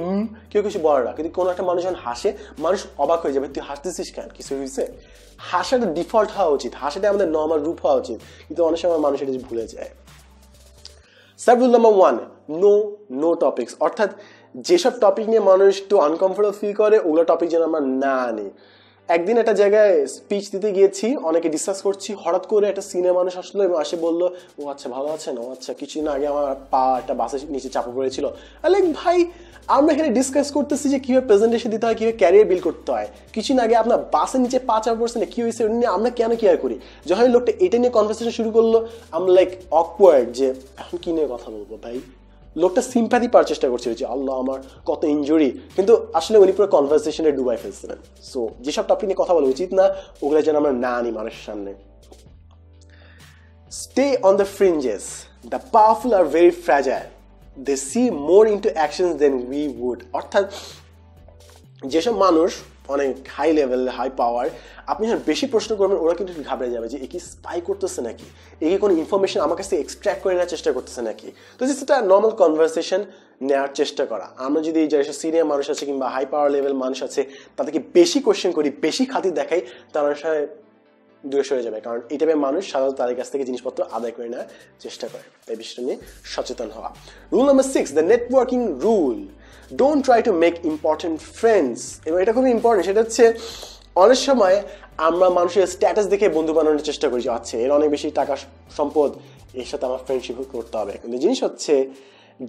কেউ কিছু বলে না কিন্তু কোনো একটা মানুষ যখন হাসে মানুষ অবাক হয়ে যাবে তুই হাসতেছিস কেন কিছু হয়েছে হাসাটা ডিফল্ট হওয়া উচিত হাসাটা আমাদের নর্মাল রূপ হওয়া উচিত কিন্তু অনেক সময় মানুষ এটা ভুলে যায় sir rule number one no no topics অর্থাৎ যেসব টপিক নিয়ে মানুষ একটু আনকমফোর্টেবল ফিল করে ওগুলো টপিক যেন আমরা না আনি একদিন একটা জায়গায় স্পিচ দিতে গিয়েছি অনেকে ডিসকাস করছি হঠাৎ করে একটা সিনিয়র মানুষ আসলো এবং আসে বললো ও আচ্ছা ভালো আছেন ও আচ্ছা কিছুদিন আগে আমার পা একটা বাসের নিচে চাপা পড়েছিল লাইক ভাই আমরা এখানে ডিসকাস করতেছি যে কীভাবে প্রেজেন্টেশন দিতে হয় কীভাবে ক্যারিয়ার বিল করতে হয় কিছুদিন আগে আপনার বাসের নিচে পা চাপা পড়ছে না কী হয়েছে নিয়ে আমরা কেন কেয়ার করি যখন লোকটা এটা নিয়ে কনভারসেশন শুরু করলো আমরা লাইক অকওয়ার্ড যে এখন কী নিয়ে কথা বলবো ভাই লোকটা সিম্প্যাথি পাওয়ার চেষ্টা করছিল যে আল্লাহ আমার কত ইঞ্জুরি কিন্তু আসলে উনি পুরো কনভারসেশনে ডুবাই ফেলছিলেন সো যেসব টপিক নিয়ে কথা বলা উচিত না ওগুলো যেন আমরা না আনি মানুষের সামনে stay on the fringes the powerful are very fragile they see more into action than we would অর্থাৎ যেসব মানুষ অনেক হাই লেভেল হাই পাওয়ার আপনি যখন বেশি প্রশ্ন করবেন ওরা কিন্তু ঘাবড়ে যাবে যে এ কি স্পাই করতেছে নাকি এ কি কোনো ইনফরমেশন আমার কাছে এক্সট্র্যাক্ট করে নেওয়ার চেষ্টা করতেছে নাকি তো যে সেটা নর্মাল কনভারসেশন নেওয়ার চেষ্টা করা আমরা যদি যারা সিনিয়র মানুষ আছে কিংবা হাই পাওয়ার লেভেল মানুষ আছে তাদেরকে বেশি কোয়েশ্চেন করি বেশি খাতির দেখাই তারা দূরে সরে যাবে কারণ এই টাইপের মানুষ সাধারণত তাদের কাছ থেকে জিনিসপত্র আদায় করে নেওয়ার চেষ্টা করে এই বিষয়টা নিয়ে সচেতন হওয়া rule number six the networking rule don't try to make important friends এবং এটা খুবই ইম্পর্টেন্ট সেটা হচ্ছে অনেক সময় আমরা মানুষের স্ট্যাটাস দেখে বন্ধু বানানোর চেষ্টা করি আচ্ছা এর অনেক বেশি টাকা সম্পদ এর সাথে আমার ফ্রেন্ডশিপ করতে হবে কিন্তু জিনিস হচ্ছে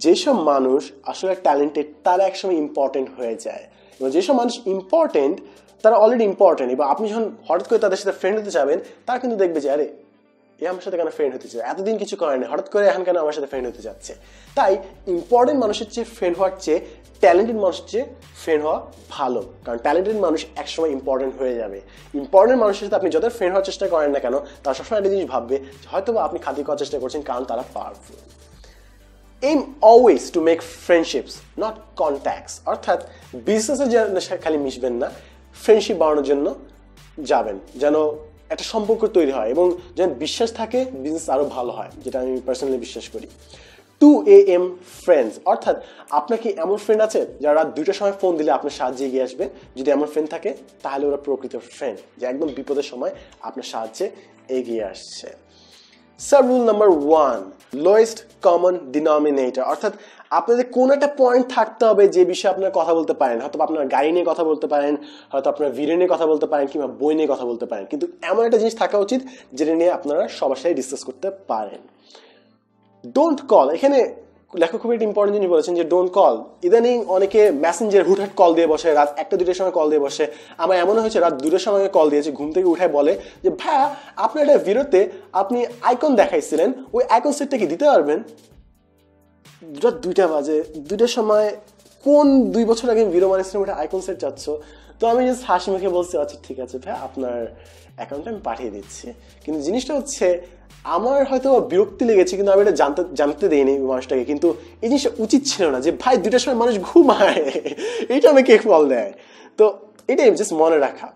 যেসব মানুষ আসলে ট্যালেন্টেড তারা একসময় ইম্পর্টেন্ট হয়ে যায় এবং যেসব মানুষ ইম্পর্টেন্ট তারা অলরেডি ইম্পর্টেন্ট এবং আপনি যখন হঠাৎ করে তাদের সাথে ফ্রেন্ড হতে যাবেন তারা কিন্তু দেখবে যে আরে এ আমার সাথে কেন ফ্রেন্ড হতে চায় এতদিন কিছু করে না হঠাৎ করে এখন কেন আমার সাথে ফ্রেন্ড হতে যাচ্ছে তাই ইম্পর্টেন্ট মানুষের চেয়ে ফ্রেন্ড হওয়ার চেয়ে ট্যালেন্টেড মানুষের চেয়ে ফ্রেন্ড হওয়া ভালো কারণ ট্যালেন্টেড মানুষ একসময় ইম্পর্টেন্ট হয়ে যাবে ইম্পর্টেন্ট মানুষের সাথে আপনি যত ফ্রেন্ড হওয়ার চেষ্টা করেন না কেন তারা সবসময় একটা জিনিস ভাববে হয়তো আপনি খাতি করার চেষ্টা করছেন কারণ তারা powerful aim always to make friendships not contacts অর্থাৎ বিজনেসে খালি মিশবেন না ফ্রেন্ডশিপ বাড়ানোর জন্য যাবেন যেন একটা সম্পর্ক তৈরি হয় এবং যেন বিশ্বাস থাকে বিজনেস আরও ভালো হয় যেটা আমি পার্সোনালি বিশ্বাস করি টু এ এম ফ্রেন্ডস অর্থাৎ আপনার কি এমন ফ্রেন্ড আছে যারা রাত দুইটার সময় ফোন দিলে আপনার সাহায্যে এগিয়ে আসবে যদি এমন ফ্রেন্ড থাকে তাহলে ওরা প্রকৃত ফ্রেন্ড যে একদম বিপদের সময় আপনার সাহায্যে এগিয়ে আসছে sir rule number one lowest common denominator অর্থাৎ আপনাদের কোন একটা পয়েন্ট থাকতে হবে যে বিষয়ে আপনারা কথা বলতে পারেন হয়তো আপনার গাড়ি নিয়ে কথা বলতে পারেন হয়তো আপনার ভিড়ে নিয়ে কথা বলতে পারেন কিংবা বই নিয়ে কথা বলতে পারেন কিন্তু এমন একটা জিনিস থাকা উচিত যেটা নিয়ে আপনারা সবার সাথে ডিসকাস করতে পারেন ডোন্ট কল এখানে লেখক খুব একটা ইম্পর্টেন্ট জিনিস বলেছেন যে ডোন্ট কল ইদানিং অনেকে মেসেঞ্জার হুটহাট কল দিয়ে বসে রাত একটা দুটোর সময় কল দিয়ে বসে আমার এমন হয়েছে রাত দুটোর সময় কল দিয়েছে ঘুম থেকে উঠায় বলে যে ভাইয়া আপনার একটা ভিডিওতে আপনি আইকন দেখাইছিলেন ওই আইকন সেটটা কি দিতে পারবেন রাত দুইটা বাজে দুইটার সময় কোন দুই বছর আগে বিরোমান ইসলামের একটা আইকন সেট চাচ্ছ তো আমি জাস্ট হাসি মুখে বলছি আচ্ছা ঠিক আছে ভাই আপনার অ্যাকাউন্টে আমি পাঠিয়ে দিচ্ছি কিন্তু জিনিসটা হচ্ছে আমার হয়তো বিরক্তি লেগেছে কিন্তু আমি এটা জানতে জানতে দিইনি মানুষটাকে কিন্তু এই জিনিসটা উচিত ছিল না যে ভাই দুটার সময় মানুষ ঘুমায় এটা আমাকে ফল দেয় তো এটাই জাস্ট মনে রাখা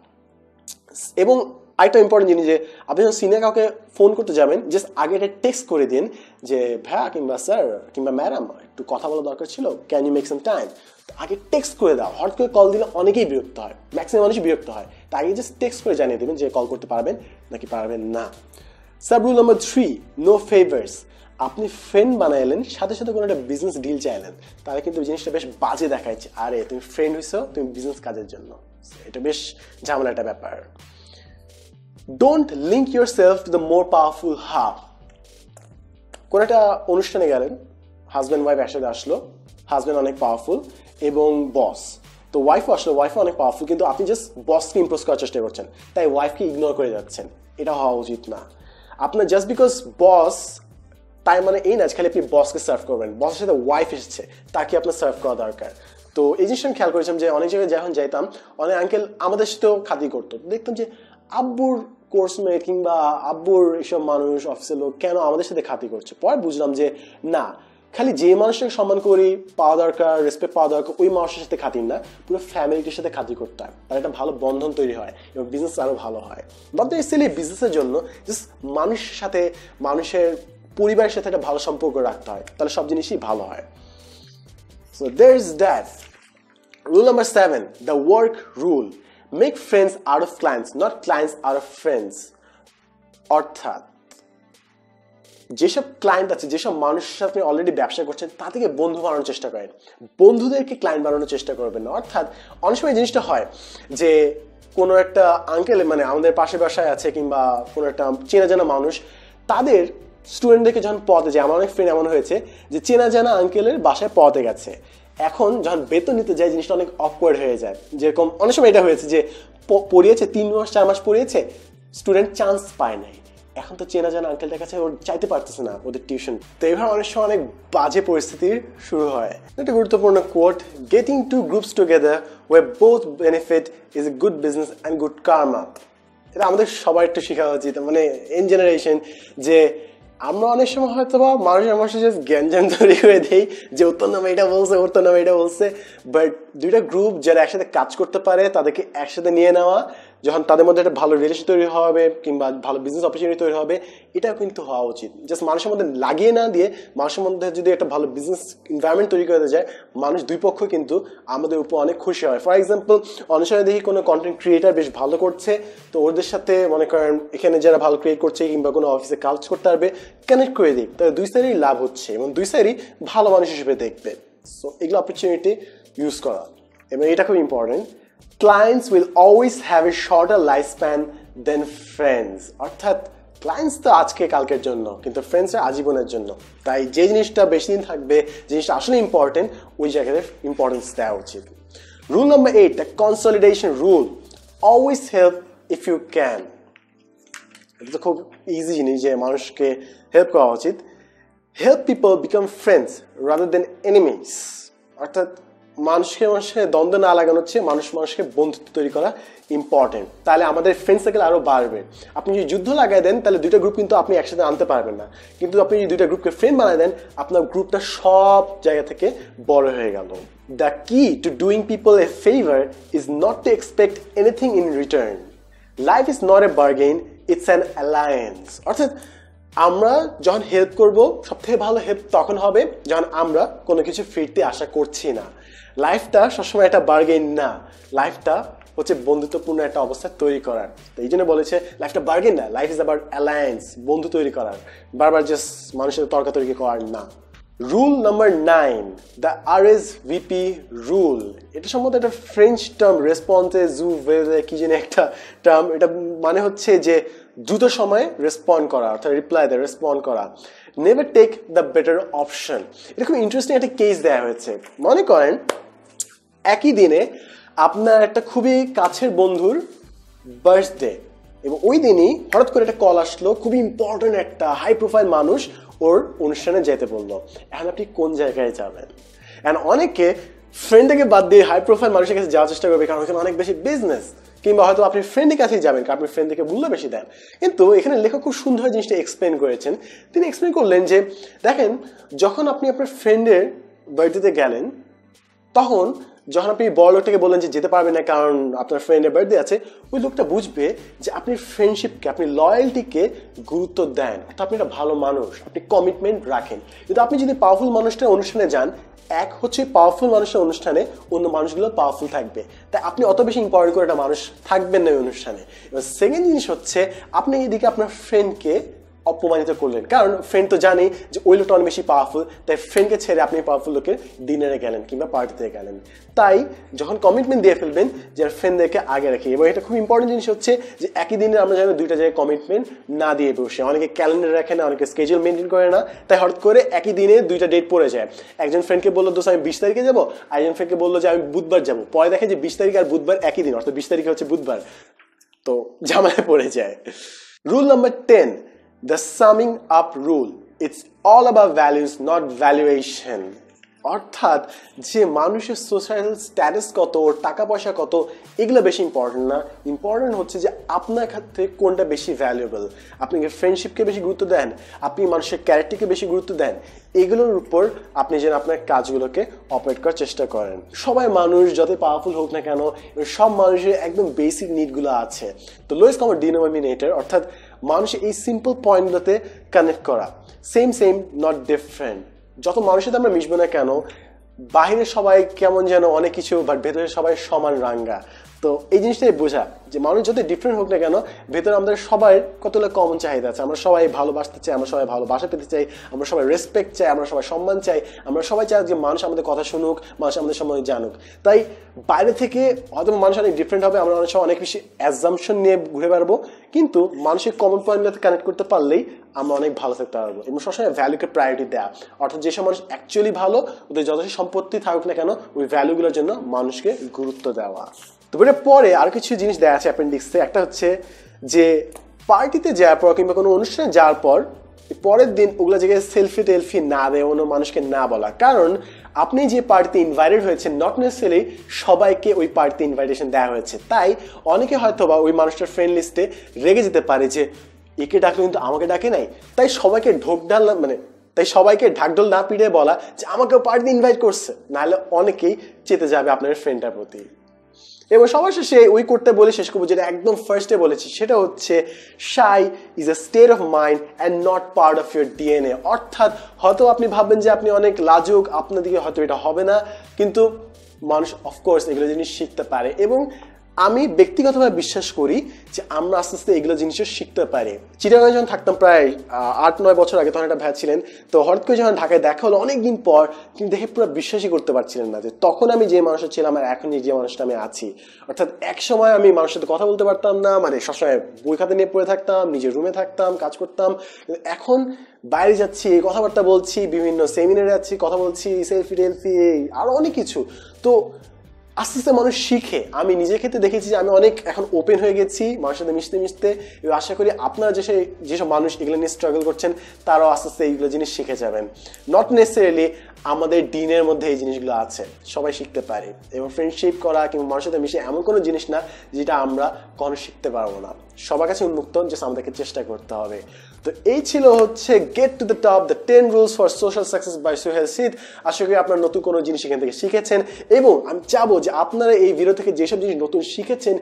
এবং আরেকটা ইম্পর্টেন্ট জিনিস যে আপনি যখন সিনিয়র কাউকে ফোন করতে যাবেন জাস্ট আগে এটা টেক্সট করে দিন যে ভ্যা কিংবা স্যার কিংবা ম্যাডাম একটু কথা বলা দরকার ছিল can you make some time আগে টেক্সট করে দাও হঠাৎ করে কল দিলে অনেকেই বিরক্ত হয় ম্যাক্সিমাম মানুষ বিরক্ত হয় তাই আগে জাস্ট টেক্সট করে জানিয়ে দেবেন যে কল করতে পারবেন নাকি পারবেন না sub rule number three no favours আপনি ফ্রেন্ড বানাইলেন সাথে সাথে কোনো একটা বিজনেস ডিল চাইলেন তাহলে কিন্তু জিনিসটা বেশ বাজে দেখাচ্ছে আরে তুমি ফ্রেন্ড হয়েছো তুমি বিজনেস কাজের জন্য এটা বেশ ঝামেলা একটা ব্যাপার don't link yourself to the more powerful hub কোনো একটা অনুষ্ঠানে গেলেন হাজব্যান্ড ওয়াইফ একসাথে আসলো হাজব্যান্ড অনেক পাওয়ারফুল এবং বস তো ওয়াইফ আসলো ওয়াইফ অনেক পাওয়ারফুল কিন্তু আপনি জাস্ট বসকে ইম্প্রেস করার চেষ্টা করছেন তাই ওয়াইফকে ইগনোর করে যাচ্ছেন এটা হওয়া উচিত না আপনার জাস্ট বিকজ বস তাই মানে এই না খালি আপনি বসকে সার্ভ করবেন বসের সাথে ওয়াইফ এসেছে তাকে আপনার সার্ভ করা দরকার তো এই জিনিসটা আমি খেয়াল করেছিলাম যে অনেক জায়গায় যখন যাইতাম অনেক আঙ্কেল আমাদের সাথেও খাতি করতো দেখতাম যে আব্বুর কোর্স মেয়ে কিংবা আব্বুর এসব মানুষ অফিসের লোক কেন আমাদের সাথে খাতি করছে পরে বুঝলাম যে না খালি যে মানুষের সম্মান করি পাওয়া দরকার রেসপেক্ট পাওয়া দরকার ওই মানুষের সাথে খাতির না পুরো ফ্যামিলিটির সাথে খাতির করতে হয় তার একটা ভালো বন্ধন তৈরি হয় এবং বিজনেস আরও ভালো হয় নট নেসেসারি বিজনেসের জন্য জাস্ট মানুষের সাথে মানুষের পরিবারের সাথে একটা ভালো সম্পর্ক রাখতে হয় তাহলে সব জিনিসই ভালো হয় so there is that rule number seven the work rule make friends out of clients not clients out of friends অর্থাৎ যেসব ক্লায়েন্ট আছে যেসব মানুষের সাথে আপনি অলরেডি ব্যবসা করছেন তা থেকে বন্ধু বানানোর চেষ্টা করেন বন্ধুদেরকে ক্লায়েন্ট বানানোর চেষ্টা করবেন না অর্থাৎ অনেক সময় জিনিসটা হয় যে কোনো একটা আঙ্কেল মানে আমাদের পাশে বাসায় আছে কিংবা কোনো একটা চেনা জানা মানুষ তাদের স্টুডেন্টদেরকে যখন পদে যায় আমার অনেক ফ্রেন্ড এমন হয়েছে যে চেনা জানা আঙ্কেলের বাসায় পদে গেছে এখন যখন বেতন নিতে যায় জিনিসটা অনেক অফওয়ার্ড হয়ে যায় যেরকম অনেক সময় এটা হয়েছে যে পড়িয়েছে তিন মাস চার মাস পড়িয়েছে স্টুডেন্ট চান্স পায় নাই এখন তো চেনা জানা আঙ্কেলটার কাছে ওর চাইতে পারতেছে না ওদের টিউশন তো এভাবে অনেক সময় অনেক বাজে পরিস্থিতির শুরু হয় একটা গুরুত্বপূর্ণ quote getting two groups together where both benefit is a good business and good karma এটা আমাদের সবার একটু শেখা উচিত মানে এন জেনারেশন যে আমরা অনেক সময় হয়তো বা মানুষের মানুষে জাস্ট গ্যাঞ্জাম তৈরি করে দিই যে ওর নামে এটা বলছে ওর নামে এটা বলছে বাট দুইটা গ্রুপ যারা একসাথে কাজ করতে পারে তাদেরকে একসাথে নিয়ে নেওয়া যখন তাদের মধ্যে একটা ভালো রিলেশন তৈরি হবে কিংবা ভালো বিজনেস অপরচুনিটি তৈরি হবে এটাও কিন্তু হওয়া উচিত জাস্ট মানুষের মধ্যে লাগিয়ে না দিয়ে মানুষের মধ্যে যদি একটা ভালো বিজনেস এনভায়রনমেন্ট তৈরি করে যায় মানুষ দুই পক্ষ কিন্তু আমাদের উপর অনেক খুশি হয় ফর এক্সাম্পল অনুসারে দেখি কোনো কন্টেন্ট ক্রিয়েটার বেশ ভালো করছে তো ওদের সাথে মনে করেন এখানে যারা ভালো ক্রিয়েট করছে কিংবা কোনো অফিসে কাজ করতে পারবে কানেক্ট করে দিই তাহলে দুই সাইডেই লাভ হচ্ছে এবং দুই সাইডই ভালো মানুষ হিসেবে দেখবে সো এগুলো অপরচুনিটি ইউজ করা এবং এটা খুব important clients will always have a shorter lifespan than friends অর্থাৎ ক্লায়েন্টস তো আজকে কালকের জন্য কিন্তু ফ্রেন্ডসরা আজীবনের জন্য তাই যে জিনিসটা বেশি দিন থাকবে জিনিসটা আসলে ইম্পর্টেন্ট ওই জায়গাতে ইম্পর্টেন্স দেওয়া উচিত rule number eight the consolidation rule always help if you can এটা তো খুব ইজি জিনিস যে মানুষকে হেল্প করা উচিত help people become friends rather than enemies অর্থাৎ মানুষকে মানুষের দ্বন্দ্ব না লাগানোর চেয়ে মানুষ মানুষকে বন্ধুত্ব তৈরি করা ইম্পর্টেন্ট তাহলে আমাদের ফ্রেন্ড সার্কেল আরও বাড়বে আপনি যদি যুদ্ধ লাগাই দেন তাহলে দুইটা গ্রুপ কিন্তু আপনি একসাথে আনতে পারবেন না কিন্তু আপনি যদি দুইটা গ্রুপকে ফ্রেন্ড বানায় দেন আপনার গ্রুপটা সব জায়গা থেকে বড় হয়ে গেল the key to doing people a favour is not to expect anything in return life is not a bargain it's an alliance অর্থাৎ আমরা যখন হেল্প করব সবথেকে ভালো হেল্প তখন হবে যখন আমরা কোনো কিছু ফিরতে আশা করছি না লাইফটা সবসময় একটা বার্গেন না লাইফটা হচ্ছে বন্ধুত্বপূর্ণ একটা অবস্থা তৈরি করার তো এই জন্য বলেছে লাইফটা বার্গেন না লাইফ ইজ অ্যাবাউট অ্যালায়েন্স বন্ধু তৈরি করার বারবার জাস্ট মানুষের তর্কাতর্কি করার না rule number nine the R S VP rule এটা সম্ভবত একটা ফ্রেঞ্চ টার্ম রেসপন্সে জু কি যেন একটা টার্ম এটা মানে হচ্ছে যে দ্রুত সময়ে রেসপন্ড করা অর্থাৎ রিপ্লাই দেয় রেসপন্ড করা never take the better option এরকম ইন্টারেস্টিং একটা কেস দেওয়া হয়েছে মনে করেন একই দিনে আপনার একটা খুবই কাছের বন্ধুর বার্থডে এবং ওই দিনই হঠাৎ করে একটা কল আসলো খুবই ইম্পর্ট্যান্ট একটা হাই প্রোফাইল মানুষ ওর অনুষ্ঠানে যেতে বললো এখন আপনি কোন জায়গায় যাবেন অ্যান্ড অনেকে ফ্রেন্ডটাকে বাদ দিয়ে হাই প্রোফাইল মানুষের কাছে যাওয়ার চেষ্টা করবে কারণ ওখানে অনেক বেশি বিজনেস কিংবা হয়তো আপনি ফ্রেন্ডের কাছেই যাবেন কারণ আপনি ফ্রেন্ডকে মূল্য বেশি দেন কিন্তু এখানে লেখক খুব সুন্দর জিনিসটা এক্সপ্লেন করেছেন তিনি এক্সপ্লেন করলেন যে দেখেন যখন আপনি আপনার ফ্রেন্ডের বার্থডেতে গেলেন তখন যখন আপনি বড় লোকটাকে বললেন যে যেতে পারবেন না কারণ আপনার ফ্রেন্ডের বার্থডে আছে ওই লোকটা বুঝবে যে আপনি ফ্রেন্ডশিপকে আপনি লয়্যালটিকে গুরুত্ব দেন অর্থাৎ আপনি একটা ভালো মানুষ আপনি কমিটমেন্ট রাখেন কিন্তু আপনি যদি পাওয়ারফুল মানুষটা অনুষ্ঠানে যান এক হচ্ছে পাওয়ারফুল মানুষের অনুষ্ঠানে অন্য মানুষগুলো পাওয়ারফুল থাকবে তাই আপনি অত বেশি ইম্পর্টেন্ট করে একটা মানুষ থাকবেন না ওই অনুষ্ঠানে এবার সেকেন্ড জিনিস হচ্ছে আপনি এদিকে আপনার ফ্রেন্ডকে অপমানিত করলেন কারণ ফ্রেন্ড তো জানে যে ওই লোকটা অনেক বেশি পাওয়ারফুল তাই ফ্রেন্ডকে ছেড়ে আপনি পাওয়ারফুল লোকের ডিনারে গেলেন কিংবা পার্টিতে গেলেন তাই যখন কমিটমেন্ট দিয়ে ফেলবেন যে ফ্রেন্ডদেরকে আগে রাখি এবং এটা খুব ইম্পর্টেন্ট জিনিস হচ্ছে যে একই দিনে আমরা জানি দুইটা জায়গায় কমিটমেন্ট না দিয়ে বসে অনেকে ক্যালেন্ডার রাখে না অনেকে স্কেজুল মেনটেন করে না তাই হঠাৎ করে একই দিনে দুইটা ডেট পড়ে যায় একজন ফ্রেন্ডকে বললো দোস্ত আমি বিশ তারিখে যাবো আরেকজন ফ্রেন্ডকে বললো যে আমি বুধবার যাবো পরে দেখে যে বিশ তারিখ আর বুধবার একই দিন অর্থাৎ বিশ তারিখে হচ্ছে বুধবার তো ঝামেলায় পড়ে যায় rule number ten The summing up rule it's all about values not valuation অর্থাৎ যে মানুষের সোশ্যাল স্ট্যাটাস কত ওর টাকা পয়সা কত এগুলো বেশি ইম্পর্টেন্ট না ইম্পর্টেন্ট হচ্ছে যে আপনার ক্ষেত্রে কোনটা বেশি ভ্যালুয়েবল আপনি ফ্রেন্ডশিপকে বেশি গুরুত্ব দেন আপনি মানুষের ক্যারেক্টারকে বেশি গুরুত্ব দেন এগুলোর উপর আপনি যেন আপনার কাজগুলোকে অপারেট করার চেষ্টা করেন সবাই মানুষ যত পাওয়ারফুল হোক না কেন সব মানুষের একদম বেসিক নিডগুলো আছে তো লোয়েস্ট কমার ডিনোমিনেটার অর্থাৎ মানুষ এই সিম্পল পয়েন্টগুলোতে কানেক্ট করা সেম সেম নট ডিফারেন্ট যত মানুষের আমরা মিশবো না কেন বাহিরে সবাই কেমন যেন অনেক কিছু বাট ভেতরে সবাই সমান রাঙ্গা তো এই জিনিসটাই বোঝা যে মানুষ যদি ডিফারেন্ট হোক না কেন ভেতরে আমাদের সবাই কতগুলো কমন চাহিদা আছে আমরা সবাই ভালোবাসতে চাই আমরা সবাই ভালোবাসা পেতে চাই আমরা সবাই রেসপেক্ট চাই আমরা সবাই সম্মান চাই আমরা সবাই চাই যে মানুষ আমাদের কথা শুনুক মানুষ আমাদের সময় জানুক তাই বাইরে থেকে হয়তো মানুষ অনেক ডিফারেন্ট হবে আমরা অনেক সময় অনেক বেশি অ্যাজামশন নিয়ে ঘুরে বেড়াবো কিন্তু মানুষের কমন পয়েন্টগুলোতে কানেক্ট করতে পারলেই আমরা অনেক ভালো থাকতে পারবো এবং সবসময় ভ্যালুকে প্রায়োরিটি দেওয়া অর্থাৎ যেসব মানুষ অ্যাকচুয়ালি ভালো ওদের যথেষ্ট সম্পত্তি থাকুক না কেন ওই ভ্যালুগুলোর জন্য মানুষকে গুরুত্ব দেওয়া তো এটা পরে আর কিছু জিনিস দেওয়া আছে অ্যাপেন্ডিক্সে একটা হচ্ছে যে পার্টিতে যাওয়ার পর কিংবা কোনো অনুষ্ঠানে যাওয়ার পর পরের দিন ওগুলো জায়গায় সেলফি টেলফি না দেয় অন্য মানুষকে না বলা কারণ আপনি যে পার্টিতে ইনভাইটেড হয়েছেন নট নেসেসারি সবাইকে ওই পার্টিতে ইনভাইটেশন দেওয়া হয়েছে তাই অনেকে হয়তো বা ওই মানুষটার ফ্রেন্ড লিস্টে রেগে যেতে পারে যে একে ডাকলে কিন্তু আমাকে ডাকে নাই তাই সবাইকে ঢোকঢাল মানে তাই সবাইকে ঢাকঢোল না পিড়ে বলা যে আমাকে পার্টিতে ইনভাইট করছে নাহলে অনেকেই চেতে যাবে আপনার ফ্রেন্ডটার প্রতি এবার সবার শেষে উই করতে বলে শেষ করবো যেটা একদম ফার্স্টে বলেছি সেটা হচ্ছে shy is a state of mind and not part of your DNA অর্থাৎ হয়তো আপনি ভাববেন যে আপনি অনেক লাজুক আপনাদেরকে হয়তো এটা হবে না কিন্তু মানুষ অফকোর্স এগুলো জিনিস শিখতে পারে এবং আমি ব্যক্তিগতভাবে বিশ্বাস করি যে আমরা আস্তে আস্তে এগুলো জিনিসও শিখতে পারি চিটাগাঙে যখন থাকতাম প্রায় আট নয় বছর আগে তখন একটা ভ্যা ছিলেন তো হঠাৎ করে যখন ঢাকায় দেখা হলো অনেক দিন পর তিনি দেখে পুরো বিশ্বাসই করতে পারছিলেন না যে তখন আমি যে মানুষটা ছিলাম আর এখন যে মানুষটা আমি আছি অর্থাৎ এক সময় আমি মানুষের সাথে কথা বলতে পারতাম না মানে সবসময় বই খাতে নিয়ে পড়ে থাকতাম নিজের রুমে থাকতাম কাজ করতাম এখন বাইরে যাচ্ছি কথাবার্তা বলছি বিভিন্ন সেমিনারে যাচ্ছি কথা বলছি সেলফি টেলফি আরও অনেক কিছু তো আস্তে আস্তে মানুষ শিখে আমি নিজের ক্ষেত্রে দেখেছি যে আমি অনেক এখন ওপেন হয়ে গেছি মানুষের সাথে মিশতে মিশতে এবং আশা করি আপনারা যেসব যেসব মানুষ এগুলো নিয়ে স্ট্রাগল করছেন তারাও আস্তে আস্তে এইগুলো জিনিস শিখে যাবেন নট নেসেসারিলি আমাদের ডিনের মধ্যে এই জিনিসগুলো আছে সবাই শিখতে পারে এবং ফ্রেন্ডশিপ করা কিংবা মানুষের সাথে মিশে এমন কোনো জিনিস না যেটা আমরা কখনো শিখতে পারবো না সবার কাছে উন্মুক্ত যে আমাদেরকে চেষ্টা করতে হবে তো এই ছিল হচ্ছে get to the top the ten rules for social success by Sohel Sid আশা করি আপনার নতুন কোনো জিনিস এখান থেকে শিখেছেন এবং আমি চাবো যে আপনারা এই ভিডিও থেকে যেসব জিনিস নতুন শিখেছেন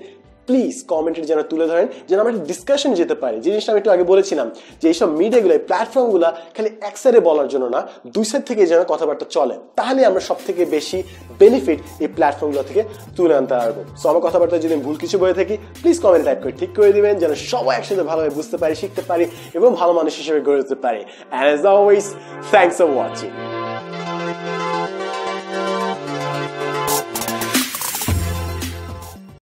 প্লিজ কমেন্টের যেন তুলে ধরেন যেন আমরা ডিসকাশন যেতে পারি যে জিনিসটা আমি একটু আগে বলেছিলাম যে এইসব মিডিয়াগুলো এই প্ল্যাটফর্মগুলো খালি এক সাইডে বলার জন্য না দুই সাইড থেকে যেন কথাবার্তা চলে তাহলে আমরা সব থেকে বেশি বেনিফিট এই প্ল্যাটফর্মগুলো থেকে তুলে আনতে পারবো সো আমার কথাবার্তা যদি ভুল কিছু বলে থাকি প্লিজ কমেন্ট টাইপ করে ঠিক করে দেবেন যেন সবাই একসাথে ভালোভাবে বুঝতে পারি শিখতে পারি এবং ভালো মানুষ হিসেবে গড়ে উঠতে পারি and as always thanks for watching